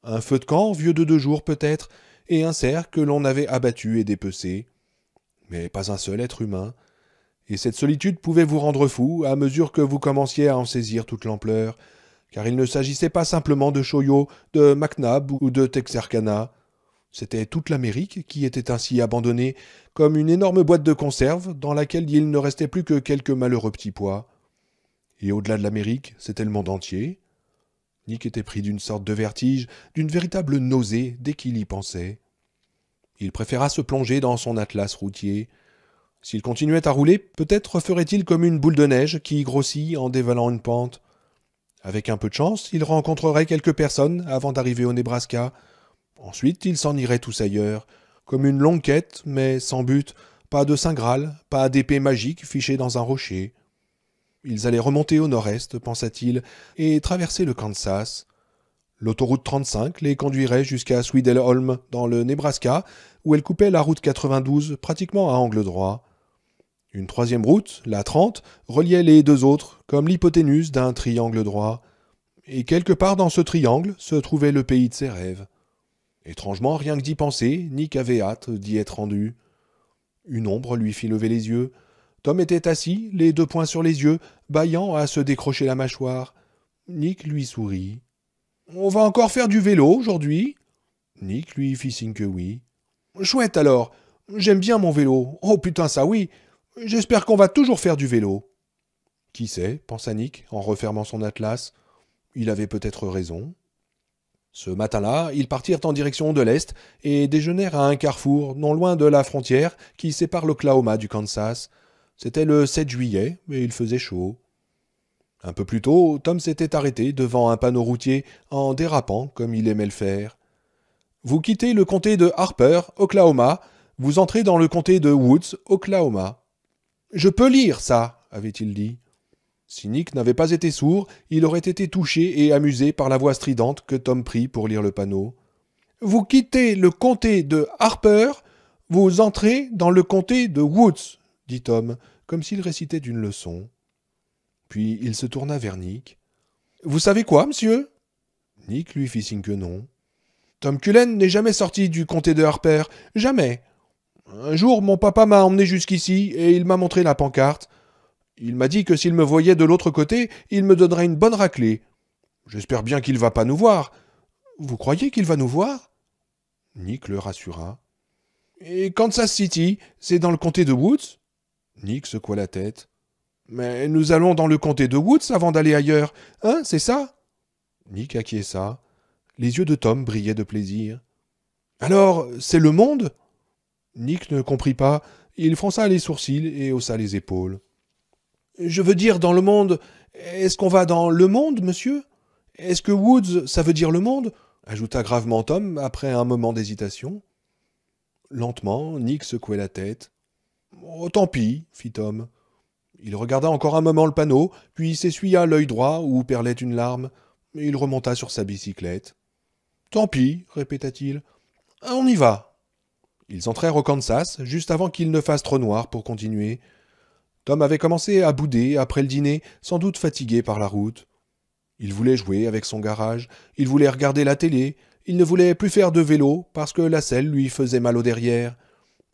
un feu de camp, vieux de deux jours peut-être, et un cerf que l'on avait abattu et dépecé. Mais pas un seul être humain. Et cette solitude pouvait vous rendre fou à mesure que vous commenciez à en saisir toute l'ampleur, car il ne s'agissait pas simplement de Shoyo, de McNab ou de Texarkana. C'était toute l'Amérique qui était ainsi abandonnée, comme une énorme boîte de conserve dans laquelle il ne restait plus que quelques malheureux petits pois. Et au-delà de l'Amérique, c'était le monde entier. Nick était pris d'une sorte de vertige, d'une véritable nausée dès qu'il y pensait. Il préféra se plonger dans son atlas routier. S'il continuait à rouler, peut-être ferait-il comme une boule de neige qui grossit en dévalant une pente. Avec un peu de chance, ils rencontrerait quelques personnes avant d'arriver au Nebraska. Ensuite, ils s'en iraient tous ailleurs, comme une longue quête, mais sans but, pas de Saint Graal, pas d'épée magique fichée dans un rocher. Ils allaient remonter au nord-est, pensa-t-il, et traverser le Kansas. L'autoroute 35 les conduirait jusqu'à Swidelholm, dans le Nebraska, où elle coupait la route 92 pratiquement à angle droit. Une troisième route, la trente, reliait les deux autres, comme l'hypoténuse d'un triangle droit. Et quelque part dans ce triangle se trouvait le pays de ses rêves. Étrangement, rien que d'y penser, Nick avait hâte d'y être rendu. Une ombre lui fit lever les yeux. Tom était assis, les deux poings sur les yeux, baillant à se décrocher la mâchoire. Nick lui sourit. On va encore faire du vélo aujourd'hui Nick lui fit signe que oui. Chouette alors J'aime bien mon vélo. Oh putain, ça oui J'espère qu'on va toujours faire du vélo. Qui sait, pensa Nick en refermant son atlas. Il avait peut-être raison. Ce matin-là, ils partirent en direction de l'Est et déjeunèrent à un carrefour non loin de la frontière qui sépare l'Oklahoma du Kansas. C'était le 7 juillet et il faisait chaud. Un peu plus tôt, Tom s'était arrêté devant un panneau routier en dérapant comme il aimait le faire. Vous quittez le comté de Harper, Oklahoma, vous entrez dans le comté de Woods, Oklahoma. Je peux lire ça, avait-il dit. Si Nick n'avait pas été sourd, il aurait été touché et amusé par la voix stridente que Tom prit pour lire le panneau. Vous quittez le comté de Harper, vous entrez dans le comté de Woods, dit Tom, comme s'il récitait une leçon. Puis il se tourna vers Nick. Vous savez quoi, monsieur Nick lui fit signe que non. Tom Cullen n'est jamais sorti du comté de Harper, jamais. Un jour, mon papa m'a emmené jusqu'ici et il m'a montré la pancarte. Il m'a dit que s'il me voyait de l'autre côté, il me donnerait une bonne raclée. J'espère bien qu'il va pas nous voir. Vous croyez qu'il va nous voir Nick le rassura. Et Kansas City, c'est dans le comté de Woods Nick secoua la tête. Mais nous allons dans le comté de Woods avant d'aller ailleurs, hein, c'est ça Nick acquiesça. Les yeux de Tom brillaient de plaisir. Alors, c'est le monde Nick ne comprit pas, il fronça les sourcils et haussa les épaules. Je veux dire dans le monde. Est-ce qu'on va dans le monde, monsieur Est-ce que Woods, ça veut dire le monde ajouta gravement Tom après un moment d'hésitation. Lentement, Nick secouait la tête. Oh, tant pis, fit Tom. Il regarda encore un moment le panneau, puis s'essuya l'œil droit où perlait une larme. Il remonta sur sa bicyclette. Tant pis, répéta-t-il. On y va. Ils entrèrent au Kansas juste avant qu'il ne fasse trop noir pour continuer. Tom avait commencé à bouder après le dîner, sans doute fatigué par la route. Il voulait jouer avec son garage, il voulait regarder la télé, il ne voulait plus faire de vélo parce que la selle lui faisait mal au derrière.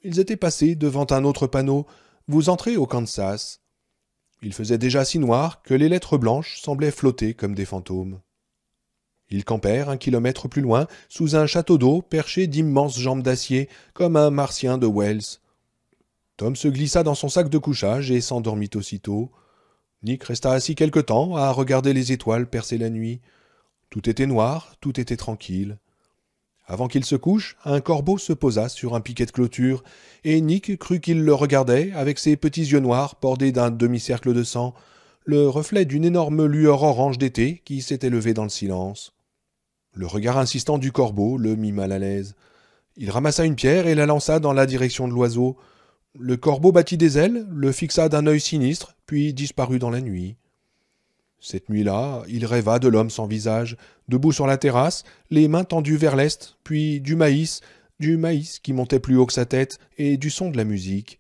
Ils étaient passés devant un autre panneau Vous entrez au Kansas. Il faisait déjà si noir que les lettres blanches semblaient flotter comme des fantômes. Ils campèrent un kilomètre plus loin, sous un château d'eau perché d'immenses jambes d'acier, comme un martien de Wells. Tom se glissa dans son sac de couchage et s'endormit aussitôt. Nick resta assis quelque temps à regarder les étoiles percer la nuit. Tout était noir, tout était tranquille. Avant qu'il se couche, un corbeau se posa sur un piquet de clôture, et Nick crut qu'il le regardait avec ses petits yeux noirs bordés d'un demi-cercle de sang, le reflet d'une énorme lueur orange d'été qui s'était levée dans le silence. Le regard insistant du corbeau le mit mal à l'aise. Il ramassa une pierre et la lança dans la direction de l'oiseau. Le corbeau battit des ailes, le fixa d'un œil sinistre, puis disparut dans la nuit. Cette nuit-là, il rêva de l'homme sans visage, debout sur la terrasse, les mains tendues vers l'est, puis du maïs, du maïs qui montait plus haut que sa tête, et du son de la musique.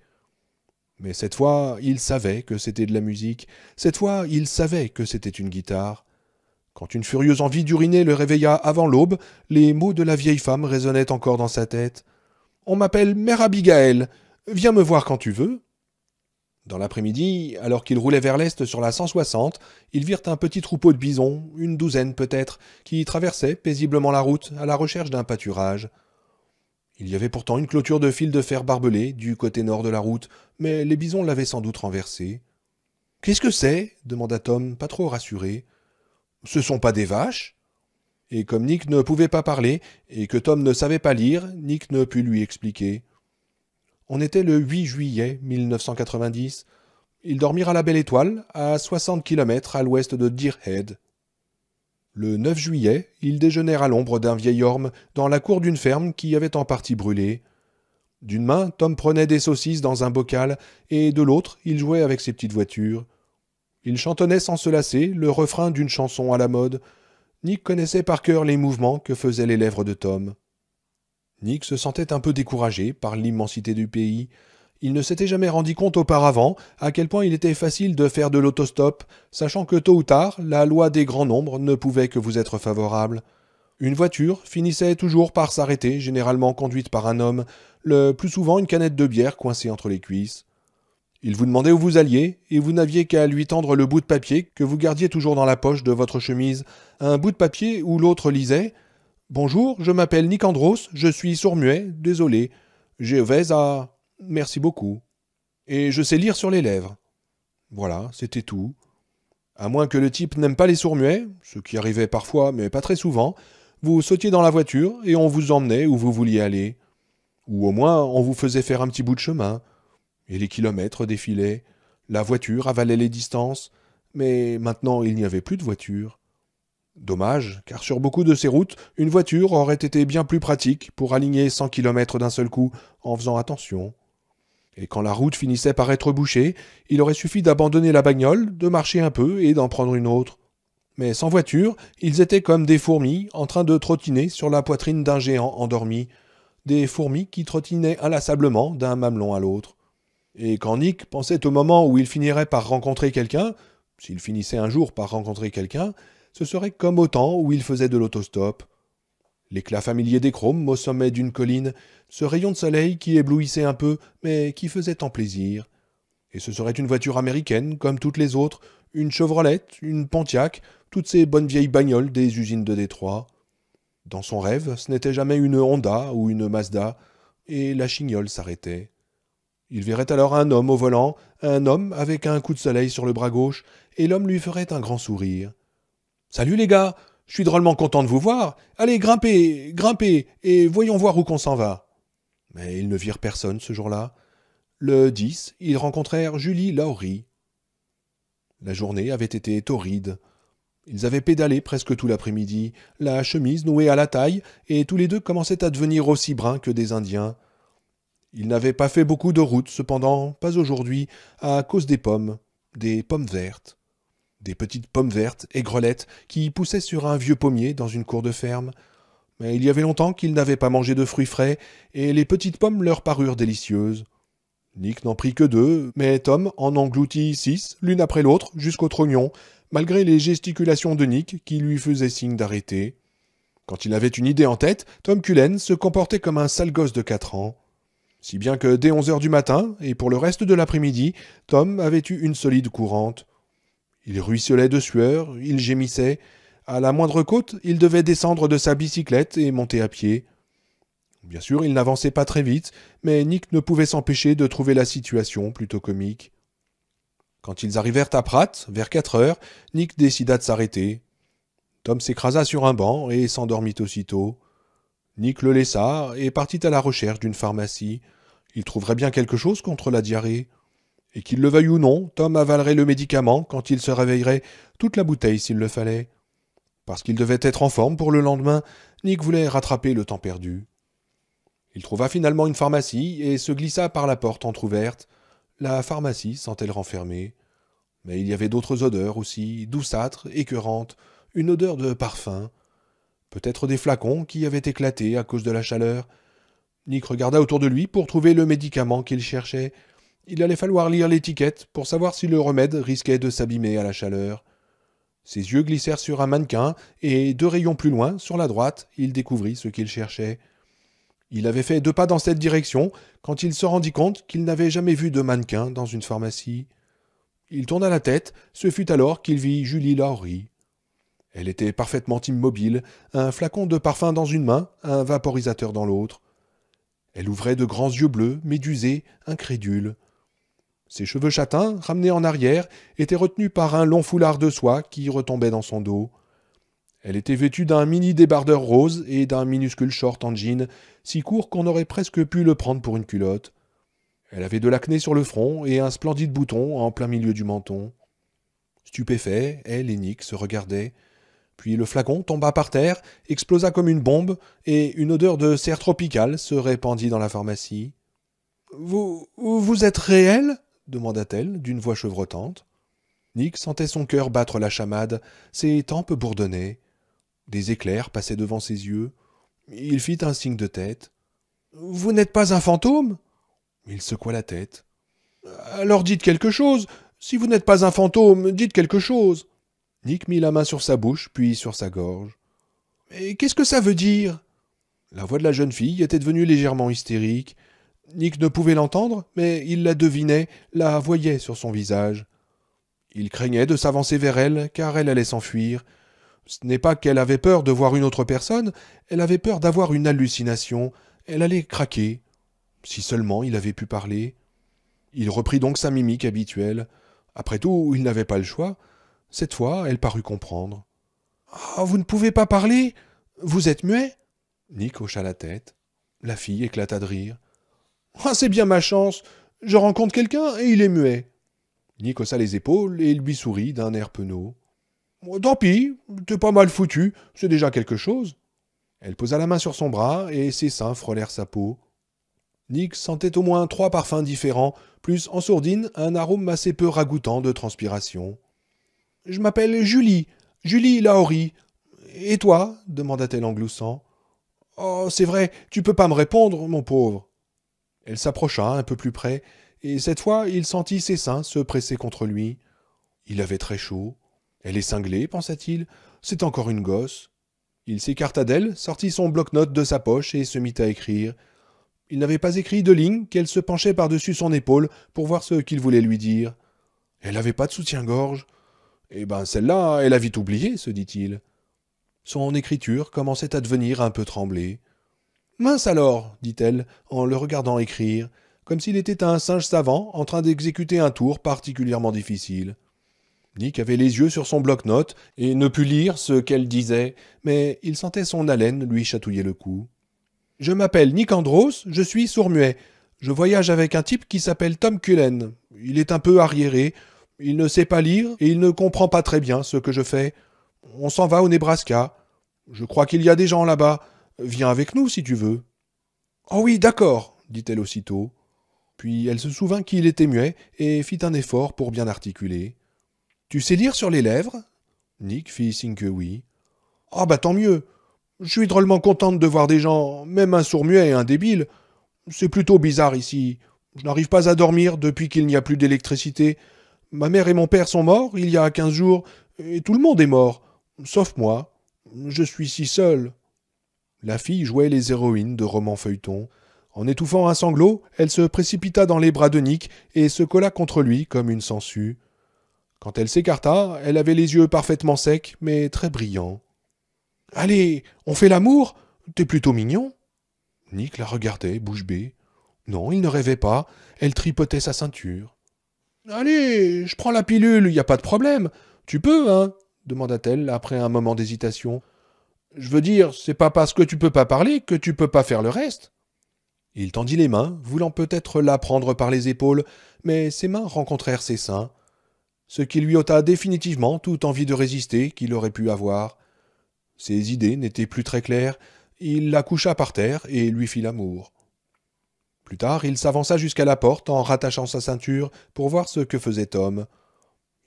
Mais cette fois, il savait que c'était de la musique, cette fois, il savait que c'était une guitare. Quand une furieuse envie d'uriner le réveilla avant l'aube, les mots de la vieille femme résonnaient encore dans sa tête. On m'appelle Mère Abigail. Viens me voir quand tu veux. Dans l'après-midi, alors qu'ils roulaient vers l'est sur la 160, ils virent un petit troupeau de bisons, une douzaine peut-être, qui traversaient paisiblement la route à la recherche d'un pâturage. Il y avait pourtant une clôture de fil de fer barbelé du côté nord de la route, mais les bisons l'avaient sans doute renversée. Qu'est-ce que c'est demanda Tom, pas trop rassuré. Ce sont pas des vaches Et comme Nick ne pouvait pas parler, et que Tom ne savait pas lire, Nick ne put lui expliquer. On était le 8 juillet 1990. Ils dormirent à la Belle Étoile, à 60 kilomètres à l'ouest de Deerhead. Le 9 juillet, ils déjeunèrent à l'ombre d'un vieil orme dans la cour d'une ferme qui avait en partie brûlé. D'une main, Tom prenait des saucisses dans un bocal et de l'autre, il jouait avec ses petites voitures. Il chantonnait sans se lasser le refrain d'une chanson à la mode. Nick connaissait par cœur les mouvements que faisaient les lèvres de Tom. Nick se sentait un peu découragé par l'immensité du pays. Il ne s'était jamais rendu compte auparavant à quel point il était facile de faire de l'autostop, sachant que tôt ou tard, la loi des grands nombres ne pouvait que vous être favorable. Une voiture finissait toujours par s'arrêter, généralement conduite par un homme, le plus souvent une canette de bière coincée entre les cuisses. Il vous demandait où vous alliez, et vous n'aviez qu'à lui tendre le bout de papier que vous gardiez toujours dans la poche de votre chemise, un bout de papier où l'autre lisait Bonjour, je m'appelle Nicandros, je suis sourd-muet, désolé. Je vais à. Merci beaucoup. Et je sais lire sur les lèvres. Voilà, c'était tout. À moins que le type n'aime pas les sourds-muets, ce qui arrivait parfois, mais pas très souvent, vous sautiez dans la voiture et on vous emmenait où vous vouliez aller. Ou au moins, on vous faisait faire un petit bout de chemin et les kilomètres défilaient, la voiture avalait les distances, mais maintenant il n'y avait plus de voiture. Dommage, car sur beaucoup de ces routes, une voiture aurait été bien plus pratique pour aligner 100 kilomètres d'un seul coup en faisant attention. Et quand la route finissait par être bouchée, il aurait suffi d'abandonner la bagnole, de marcher un peu et d'en prendre une autre. Mais sans voiture, ils étaient comme des fourmis en train de trottiner sur la poitrine d'un géant endormi, des fourmis qui trottinaient inlassablement d'un mamelon à l'autre et quand Nick pensait au moment où il finirait par rencontrer quelqu'un, s'il finissait un jour par rencontrer quelqu'un, ce serait comme au temps où il faisait de l'autostop. L'éclat familier des chromes au sommet d'une colline, ce rayon de soleil qui éblouissait un peu, mais qui faisait tant plaisir. Et ce serait une voiture américaine, comme toutes les autres, une Chevrolet, une Pontiac, toutes ces bonnes vieilles bagnoles des usines de Détroit. Dans son rêve, ce n'était jamais une Honda ou une Mazda, et la chignole s'arrêtait. Il verrait alors un homme au volant, un homme avec un coup de soleil sur le bras gauche, et l'homme lui ferait un grand sourire. Salut les gars, je suis drôlement content de vous voir. Allez, grimpez, grimpez, et voyons voir où qu'on s'en va. Mais ils ne virent personne ce jour-là. Le 10, ils rencontrèrent Julie Laurie. La journée avait été torride. Ils avaient pédalé presque tout l'après-midi, la chemise nouée à la taille, et tous les deux commençaient à devenir aussi bruns que des Indiens. Il n'avait pas fait beaucoup de route, cependant, pas aujourd'hui, à cause des pommes, des pommes vertes. Des petites pommes vertes, aigrelettes, qui poussaient sur un vieux pommier dans une cour de ferme. Mais il y avait longtemps qu'ils n'avait pas mangé de fruits frais, et les petites pommes leur parurent délicieuses. Nick n'en prit que deux, mais Tom en engloutit six, l'une après l'autre, jusqu'au trognon, malgré les gesticulations de Nick qui lui faisaient signe d'arrêter. Quand il avait une idée en tête, Tom Cullen se comportait comme un sale gosse de quatre ans. Si bien que dès 11 heures du matin, et pour le reste de l'après-midi, Tom avait eu une solide courante. Il ruisselait de sueur, il gémissait. À la moindre côte, il devait descendre de sa bicyclette et monter à pied. Bien sûr, il n'avançait pas très vite, mais Nick ne pouvait s'empêcher de trouver la situation plutôt comique. Quand ils arrivèrent à Pratt, vers quatre heures, Nick décida de s'arrêter. Tom s'écrasa sur un banc et s'endormit aussitôt. Nick le laissa et partit à la recherche d'une pharmacie. Il trouverait bien quelque chose contre la diarrhée. Et qu'il le veuille ou non, Tom avalerait le médicament quand il se réveillerait, toute la bouteille s'il le fallait. Parce qu'il devait être en forme pour le lendemain, Nick voulait rattraper le temps perdu. Il trouva finalement une pharmacie et se glissa par la porte entr'ouverte. La pharmacie sentait renfermée. Mais il y avait d'autres odeurs aussi, douceâtres, écœurantes, une odeur de parfum peut-être des flacons qui avaient éclaté à cause de la chaleur. Nick regarda autour de lui pour trouver le médicament qu'il cherchait. Il allait falloir lire l'étiquette pour savoir si le remède risquait de s'abîmer à la chaleur. Ses yeux glissèrent sur un mannequin, et deux rayons plus loin, sur la droite, il découvrit ce qu'il cherchait. Il avait fait deux pas dans cette direction quand il se rendit compte qu'il n'avait jamais vu de mannequin dans une pharmacie. Il tourna la tête, ce fut alors qu'il vit Julie Laurie. Elle était parfaitement immobile, un flacon de parfum dans une main, un vaporisateur dans l'autre. Elle ouvrait de grands yeux bleus, médusés, incrédules. Ses cheveux châtains, ramenés en arrière, étaient retenus par un long foulard de soie qui retombait dans son dos. Elle était vêtue d'un mini débardeur rose et d'un minuscule short en jean, si court qu'on aurait presque pu le prendre pour une culotte. Elle avait de l'acné sur le front et un splendide bouton en plein milieu du menton. Stupéfait, elle et Nick se regardaient. Puis le flacon tomba par terre, explosa comme une bombe, et une odeur de serre tropicale se répandit dans la pharmacie. Vous. vous êtes réel demanda-t-elle d'une voix chevrotante. Nick sentait son cœur battre la chamade, ses tempes bourdonnaient. Des éclairs passaient devant ses yeux. Il fit un signe de tête. Vous n'êtes pas un fantôme Il secoua la tête. Alors dites quelque chose. Si vous n'êtes pas un fantôme, dites quelque chose. Nick mit la main sur sa bouche, puis sur sa gorge. Mais qu'est-ce que ça veut dire La voix de la jeune fille était devenue légèrement hystérique. Nick ne pouvait l'entendre, mais il la devinait, la voyait sur son visage. Il craignait de s'avancer vers elle, car elle allait s'enfuir. Ce n'est pas qu'elle avait peur de voir une autre personne, elle avait peur d'avoir une hallucination, elle allait craquer. Si seulement il avait pu parler. Il reprit donc sa mimique habituelle. Après tout, il n'avait pas le choix. Cette fois, elle parut comprendre. Ah, vous ne pouvez pas parler Vous êtes muet Nick hocha la tête. La fille éclata de rire. Ah, c'est bien ma chance Je rencontre quelqu'un et il est muet. Nick haussa les épaules et lui sourit d'un air penaud. Tant pis, t'es pas mal foutu, c'est déjà quelque chose. Elle posa la main sur son bras et ses seins frôlèrent sa peau. Nick sentait au moins trois parfums différents, plus en sourdine un arôme assez peu ragoûtant de transpiration. Je m'appelle Julie, Julie Laori. Et toi demanda-t-elle en gloussant. Oh, c'est vrai, tu peux pas me répondre, mon pauvre. Elle s'approcha un peu plus près, et cette fois il sentit ses seins se presser contre lui. Il avait très chaud. Elle est cinglée, pensa-t-il. C'est encore une gosse. Il s'écarta d'elle, sortit son bloc-notes de sa poche et se mit à écrire. Il n'avait pas écrit de ligne qu'elle se penchait par-dessus son épaule pour voir ce qu'il voulait lui dire. Elle n'avait pas de soutien-gorge. Eh ben celle-là, hein, elle a vite oublié, se dit-il. Son écriture commençait à devenir un peu tremblée. Mince alors, dit-elle, en le regardant écrire, comme s'il était un singe savant en train d'exécuter un tour particulièrement difficile. Nick avait les yeux sur son bloc-notes et ne put lire ce qu'elle disait, mais il sentait son haleine lui chatouiller le cou. Je m'appelle Nick Andros, je suis sourd-muet. Je voyage avec un type qui s'appelle Tom Cullen. Il est un peu arriéré, il ne sait pas lire et il ne comprend pas très bien ce que je fais. On s'en va au Nebraska. Je crois qu'il y a des gens là-bas. Viens avec nous si tu veux. Oh oui, d'accord, dit-elle aussitôt. Puis elle se souvint qu'il était muet et fit un effort pour bien articuler. Tu sais lire sur les lèvres Nick fit signe que oui. Ah bah tant mieux. Je suis drôlement contente de voir des gens, même un sourd-muet et un débile. C'est plutôt bizarre ici. Je n'arrive pas à dormir depuis qu'il n'y a plus d'électricité. Ma mère et mon père sont morts il y a quinze jours, et tout le monde est mort, sauf moi. Je suis si seule. La fille jouait les héroïnes de romans feuilletons. En étouffant un sanglot, elle se précipita dans les bras de Nick et se colla contre lui comme une sangsue. Quand elle s'écarta, elle avait les yeux parfaitement secs, mais très brillants. Allez, on fait l'amour T'es plutôt mignon Nick la regardait, bouche bée. Non, il ne rêvait pas, elle tripotait sa ceinture. Allez, je prends la pilule, il n'y a pas de problème. Tu peux, hein demanda-t-elle après un moment d'hésitation. Je veux dire, c'est pas parce que tu peux pas parler que tu peux pas faire le reste. Il tendit les mains, voulant peut-être la prendre par les épaules, mais ses mains rencontrèrent ses seins, ce qui lui ôta définitivement toute envie de résister qu'il aurait pu avoir. Ses idées n'étaient plus très claires, il la coucha par terre et lui fit l'amour. Plus tard, il s'avança jusqu'à la porte en rattachant sa ceinture pour voir ce que faisait Tom.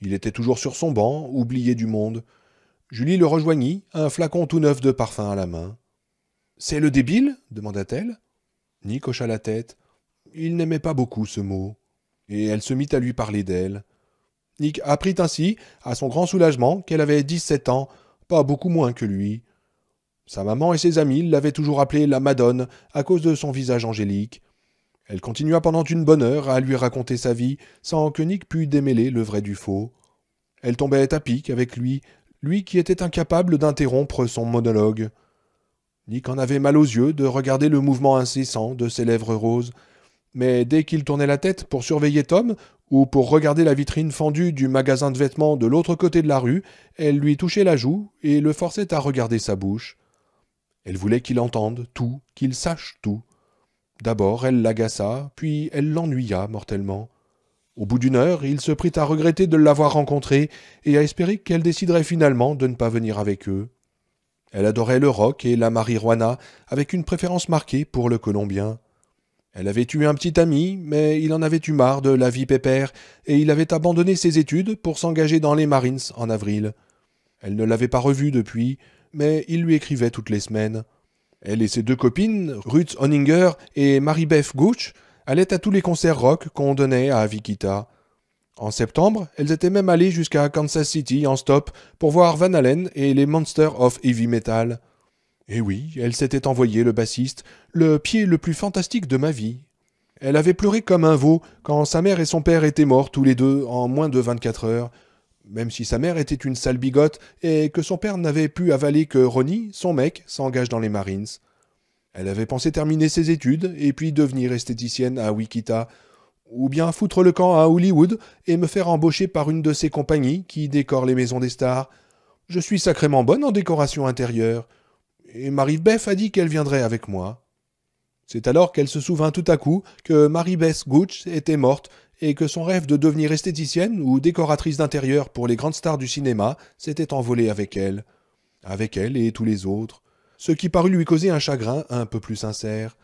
Il était toujours sur son banc, oublié du monde. Julie le rejoignit, un flacon tout neuf de parfum à la main. C'est le débile demanda-t-elle. Nick hocha la tête. Il n'aimait pas beaucoup ce mot. Et elle se mit à lui parler d'elle. Nick apprit ainsi, à son grand soulagement, qu'elle avait dix-sept ans, pas beaucoup moins que lui. Sa maman et ses amis l'avaient toujours appelée la Madone à cause de son visage angélique. Elle continua pendant une bonne heure à lui raconter sa vie, sans que Nick pût démêler le vrai du faux. Elle tombait à pic avec lui, lui qui était incapable d'interrompre son monologue. Nick en avait mal aux yeux de regarder le mouvement incessant de ses lèvres roses, mais dès qu'il tournait la tête pour surveiller Tom ou pour regarder la vitrine fendue du magasin de vêtements de l'autre côté de la rue, elle lui touchait la joue et le forçait à regarder sa bouche. Elle voulait qu'il entende tout, qu'il sache tout. D'abord elle l'agaça, puis elle l'ennuya mortellement. Au bout d'une heure, il se prit à regretter de l'avoir rencontrée et à espérer qu'elle déciderait finalement de ne pas venir avec eux. Elle adorait le rock et la marijuana, avec une préférence marquée pour le colombien. Elle avait eu un petit ami, mais il en avait eu marre de la vie pépère, et il avait abandonné ses études pour s'engager dans les Marines en avril. Elle ne l'avait pas revu depuis, mais il lui écrivait toutes les semaines. Elle et ses deux copines, Ruth Honninger et Marie-Beth Gooch, allaient à tous les concerts rock qu'on donnait à Vikita. En septembre, elles étaient même allées jusqu'à Kansas City en stop pour voir Van Halen et les Monsters of Heavy Metal. Et oui, elle s'était envoyée le bassiste, le pied le plus fantastique de ma vie. Elle avait pleuré comme un veau quand sa mère et son père étaient morts tous les deux en moins de 24 heures, même si sa mère était une sale bigote et que son père n'avait pu avaler que Ronnie, son mec, s'engage dans les Marines. Elle avait pensé terminer ses études et puis devenir esthéticienne à Wikita, ou bien foutre le camp à Hollywood et me faire embaucher par une de ses compagnies qui décorent les maisons des stars. Je suis sacrément bonne en décoration intérieure. Et Marie Beth a dit qu'elle viendrait avec moi. C'est alors qu'elle se souvint tout à coup que Marie Beth Gooch était morte et que son rêve de devenir esthéticienne ou décoratrice d'intérieur pour les grandes stars du cinéma s'était envolé avec elle, avec elle et tous les autres, ce qui parut lui causer un chagrin un peu plus sincère.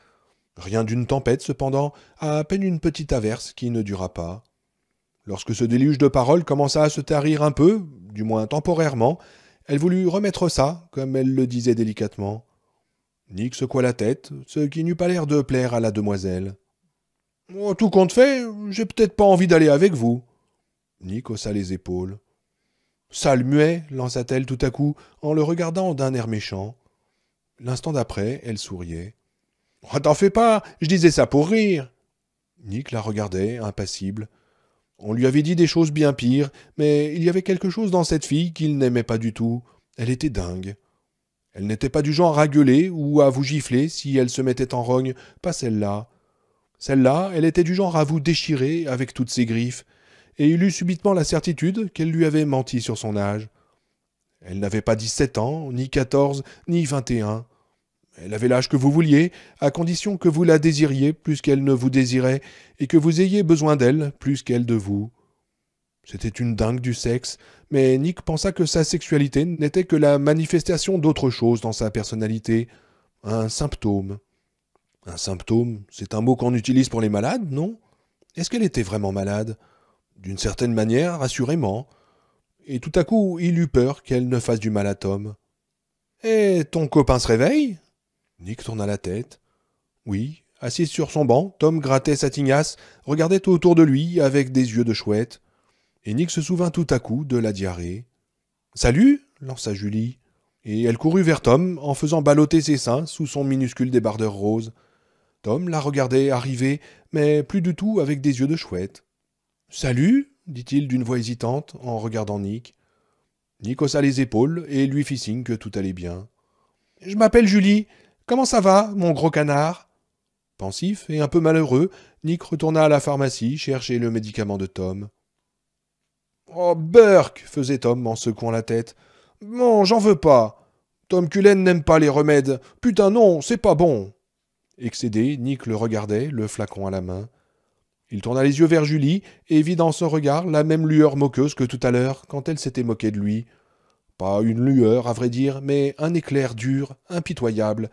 Rien d'une tempête cependant, à, peine une petite averse qui ne dura pas. Lorsque ce déluge de paroles commença à se tarir un peu, du moins temporairement, elle voulut remettre ça, comme elle le disait délicatement. Nick secoua la tête, ce qui n'eut pas l'air de plaire à la demoiselle tout compte fait, j'ai peut-être pas envie d'aller avec vous. Nick haussa les épaules. Sale muet, lança-t-elle tout à coup, en le regardant d'un air méchant. L'instant d'après, elle souriait. Oh, t'en fais pas, je disais ça pour rire. Nick la regardait, impassible. On lui avait dit des choses bien pires, mais il y avait quelque chose dans cette fille qu'il n'aimait pas du tout. Elle était dingue. Elle n'était pas du genre à gueuler ou à vous gifler si elle se mettait en rogne, pas celle-là. Celle-là, elle était du genre à vous déchirer avec toutes ses griffes, et il eut subitement la certitude qu'elle lui avait menti sur son âge. Elle n'avait pas dix-sept ans, ni quatorze, ni vingt-et-un. Elle avait l'âge que vous vouliez, à condition que vous la désiriez plus qu'elle ne vous désirait, et que vous ayez besoin d'elle plus qu'elle de vous. C'était une dingue du sexe, mais Nick pensa que sa sexualité n'était que la manifestation d'autre chose dans sa personnalité, un symptôme. Un symptôme, c'est un mot qu'on utilise pour les malades, non Est-ce qu'elle était vraiment malade D'une certaine manière, assurément. Et tout à coup, il eut peur qu'elle ne fasse du mal à Tom. Et ton copain se réveille Nick tourna la tête. Oui, assis sur son banc, Tom grattait sa tignasse, regardait autour de lui avec des yeux de chouette. Et Nick se souvint tout à coup de la diarrhée. Salut lança Julie. Et elle courut vers Tom en faisant balloter ses seins sous son minuscule débardeur rose. Tom la regardait arriver, mais plus du tout avec des yeux de chouette. Salut dit-il d'une voix hésitante en regardant Nick. Nick haussa les épaules et lui fit signe que tout allait bien. Je m'appelle Julie. Comment ça va, mon gros canard Pensif et un peu malheureux, Nick retourna à la pharmacie chercher le médicament de Tom. Oh, Burke faisait Tom en secouant la tête. Bon, j'en veux pas. Tom Cullen n'aime pas les remèdes. Putain, non, c'est pas bon. Excédé, Nick le regardait, le flacon à la main. Il tourna les yeux vers Julie et vit dans son regard la même lueur moqueuse que tout à l'heure quand elle s'était moquée de lui. Pas une lueur, à vrai dire, mais un éclair dur, impitoyable,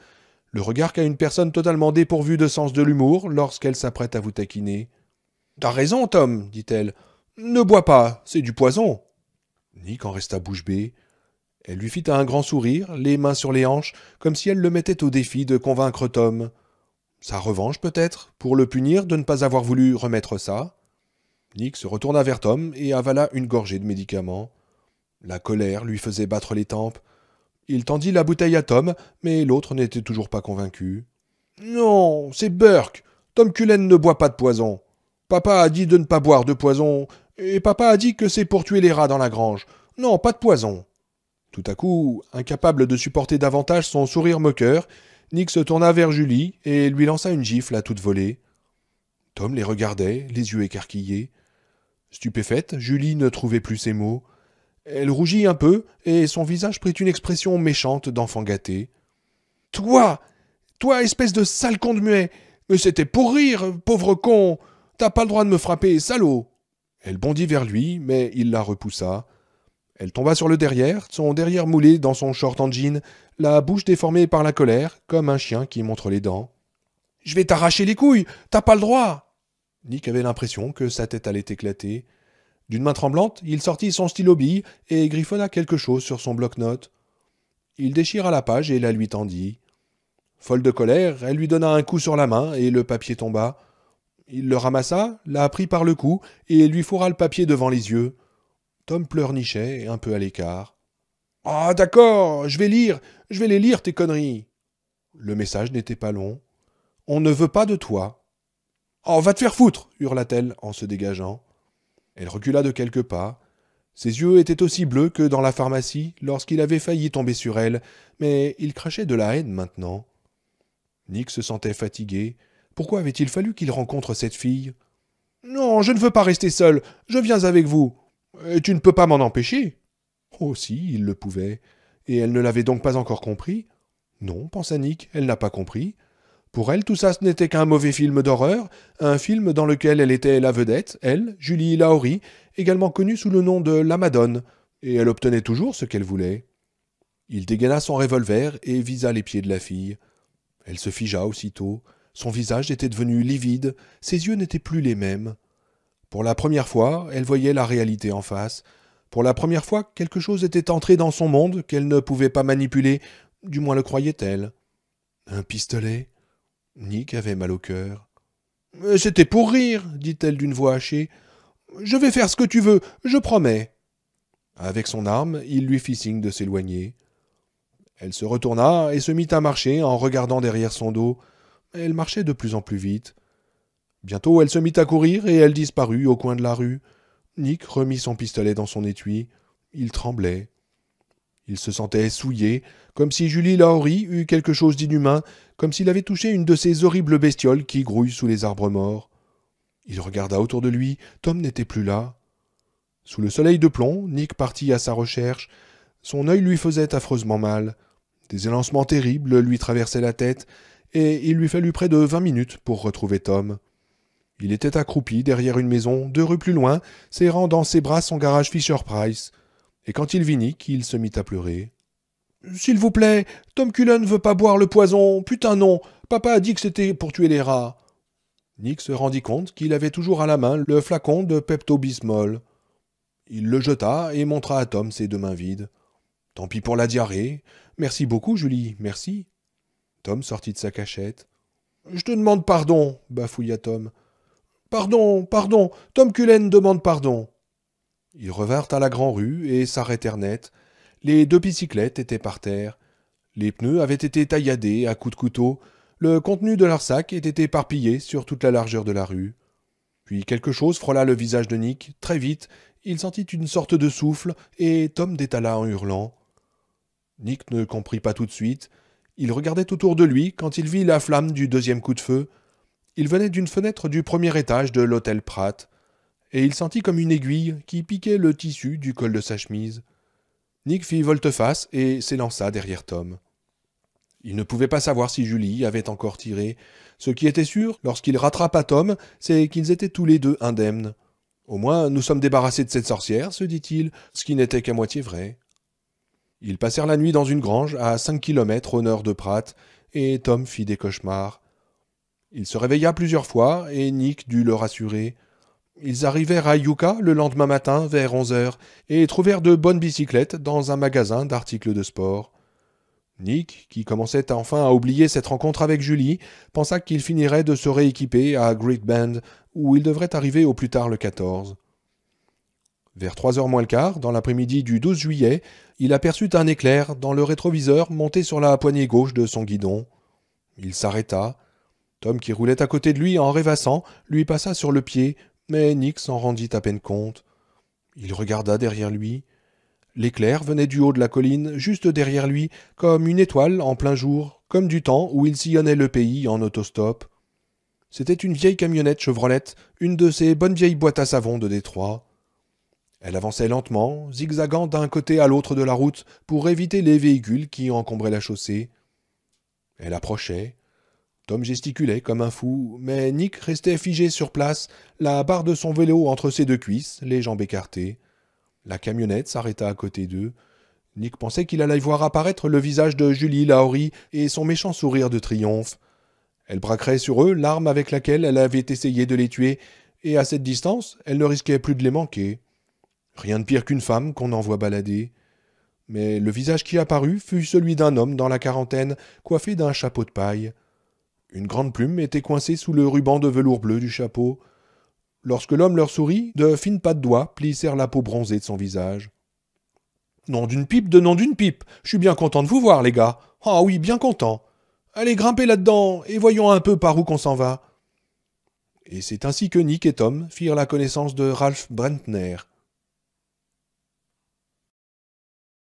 le regard qu'a une personne totalement dépourvue de sens de l'humour lorsqu'elle s'apprête à vous taquiner. T'as raison, Tom, dit-elle. Ne bois pas, c'est du poison. Nick en resta bouche bée. Elle lui fit un grand sourire, les mains sur les hanches, comme si elle le mettait au défi de convaincre Tom. Sa revanche peut-être, pour le punir de ne pas avoir voulu remettre ça Nick se retourna vers Tom et avala une gorgée de médicaments. La colère lui faisait battre les tempes. Il tendit la bouteille à Tom, mais l'autre n'était toujours pas convaincu. Non, c'est Burke. Tom Cullen ne boit pas de poison. Papa a dit de ne pas boire de poison, et papa a dit que c'est pour tuer les rats dans la grange. Non, pas de poison. Tout à coup, incapable de supporter davantage son sourire moqueur, Nick se tourna vers Julie et lui lança une gifle à toute volée. Tom les regardait, les yeux écarquillés. Stupéfaite, Julie ne trouvait plus ses mots. Elle rougit un peu, et son visage prit une expression méchante d'enfant gâté. Toi Toi, espèce de sale con de muet Mais c'était pour rire, pauvre con T'as pas le droit de me frapper, salaud Elle bondit vers lui, mais il la repoussa. Elle tomba sur le derrière, son derrière moulé dans son short en jean, la bouche déformée par la colère, comme un chien qui montre les dents. Je vais t'arracher les couilles, t'as pas le droit Nick avait l'impression que sa tête allait éclater. D'une main tremblante, il sortit son stylo bille et griffonna quelque chose sur son bloc-notes. Il déchira la page et la lui tendit. Folle de colère, elle lui donna un coup sur la main et le papier tomba. Il le ramassa, la prit par le cou et lui fourra le papier devant les yeux. Tom pleurnichait, un peu à l'écart. Ah, d'accord, je vais lire, je vais les lire, tes conneries. Le message n'était pas long. On ne veut pas de toi. Oh, va te faire foutre hurla-t-elle en se dégageant. Elle recula de quelques pas. Ses yeux étaient aussi bleus que dans la pharmacie lorsqu'il avait failli tomber sur elle, mais il crachait de la haine maintenant. Nick se sentait fatigué. Pourquoi avait-il fallu qu'il rencontre cette fille Non, je ne veux pas rester seul. Je viens avec vous. Tu ne peux pas m'en empêcher. Oh si, il le pouvait. Et elle ne l'avait donc pas encore compris Non, pensa Nick, elle n'a pas compris. Pour elle, tout ça, ce n'était qu'un mauvais film d'horreur, un film dans lequel elle était la vedette, elle, Julie Laori, également connue sous le nom de La Madone, et elle obtenait toujours ce qu'elle voulait. Il dégaina son revolver et visa les pieds de la fille. Elle se figea aussitôt. Son visage était devenu livide, ses yeux n'étaient plus les mêmes. Pour la première fois, elle voyait la réalité en face. Pour la première fois, quelque chose était entré dans son monde qu'elle ne pouvait pas manipuler, du moins le croyait-elle. Un pistolet Nick avait mal au cœur. Euh, c'était pour rire, dit-elle d'une voix hachée. Je vais faire ce que tu veux, je promets. Avec son arme, il lui fit signe de s'éloigner. Elle se retourna et se mit à marcher en regardant derrière son dos. Elle marchait de plus en plus vite. Bientôt elle se mit à courir et elle disparut au coin de la rue. Nick remit son pistolet dans son étui. Il tremblait. Il se sentait souillé, comme si Julie Lahorie eût quelque chose d'inhumain, comme s'il avait touché une de ces horribles bestioles qui grouillent sous les arbres morts. Il regarda autour de lui, Tom n'était plus là. Sous le soleil de plomb, Nick partit à sa recherche. Son œil lui faisait affreusement mal. Des élancements terribles lui traversaient la tête, et il lui fallut près de vingt minutes pour retrouver Tom. Il était accroupi derrière une maison, deux rues plus loin, serrant dans ses bras son garage Fisher Price. Et quand il vit Nick, il se mit à pleurer. S'il vous plaît, Tom Cullen ne veut pas boire le poison, putain non, papa a dit que c'était pour tuer les rats. Nick se rendit compte qu'il avait toujours à la main le flacon de Pepto-Bismol. Il le jeta et montra à Tom ses deux mains vides. Tant pis pour la diarrhée. Merci beaucoup, Julie, merci. Tom sortit de sa cachette. Je te demande pardon, bafouilla Tom. Pardon, pardon, Tom Cullen demande pardon. Ils revinrent à la rue et s'arrêtèrent net. Les deux bicyclettes étaient par terre. Les pneus avaient été tailladés à coups de couteau. Le contenu de leur sac était éparpillé sur toute la largeur de la rue. Puis quelque chose frôla le visage de Nick. Très vite, il sentit une sorte de souffle et Tom détala en hurlant. Nick ne comprit pas tout de suite. Il regardait autour de lui quand il vit la flamme du deuxième coup de feu. Il venait d'une fenêtre du premier étage de l'hôtel Pratt, et il sentit comme une aiguille qui piquait le tissu du col de sa chemise. Nick fit volte-face et s'élança derrière Tom. Il ne pouvait pas savoir si Julie avait encore tiré. Ce qui était sûr, lorsqu'il rattrapa Tom, c'est qu'ils étaient tous les deux indemnes. Au moins, nous sommes débarrassés de cette sorcière, se dit-il, ce qui n'était qu'à moitié vrai. Ils passèrent la nuit dans une grange à cinq kilomètres au nord de Pratt, et Tom fit des cauchemars. Il se réveilla plusieurs fois, et Nick dut le rassurer. Ils arrivèrent à Yucca le lendemain matin vers onze heures, et trouvèrent de bonnes bicyclettes dans un magasin d'articles de sport. Nick, qui commençait enfin à oublier cette rencontre avec Julie, pensa qu'il finirait de se rééquiper à Great Bend, où il devrait arriver au plus tard le 14. Vers trois heures moins le quart, dans l'après-midi du 12 juillet, il aperçut un éclair dans le rétroviseur monté sur la poignée gauche de son guidon. Il s'arrêta, Tom, qui roulait à côté de lui en rêvassant, lui passa sur le pied, mais Nick s'en rendit à peine compte. Il regarda derrière lui. L'éclair venait du haut de la colline, juste derrière lui, comme une étoile en plein jour, comme du temps où il sillonnait le pays en autostop. C'était une vieille camionnette chevrolette, une de ces bonnes vieilles boîtes à savon de Détroit. Elle avançait lentement, zigzaguant d'un côté à l'autre de la route pour éviter les véhicules qui encombraient la chaussée. Elle approchait, Tom gesticulait comme un fou, mais Nick restait figé sur place, la barre de son vélo entre ses deux cuisses, les jambes écartées. La camionnette s'arrêta à côté d'eux. Nick pensait qu'il allait voir apparaître le visage de Julie Laori et son méchant sourire de triomphe. Elle braquerait sur eux l'arme avec laquelle elle avait essayé de les tuer, et à cette distance, elle ne risquait plus de les manquer. Rien de pire qu'une femme qu'on envoie balader. Mais le visage qui apparut fut celui d'un homme dans la quarantaine, coiffé d'un chapeau de paille. Une grande plume était coincée sous le ruban de velours bleu du chapeau. Lorsque l'homme leur sourit, de fines pattes doigts plissèrent la peau bronzée de son visage. Nom d'une pipe, de nom d'une pipe. Je suis bien content de vous voir, les gars. Ah oui, bien content. Allez, grimper là-dedans, et voyons un peu par où qu'on s'en va. Et c'est ainsi que Nick et Tom firent la connaissance de Ralph Brentner,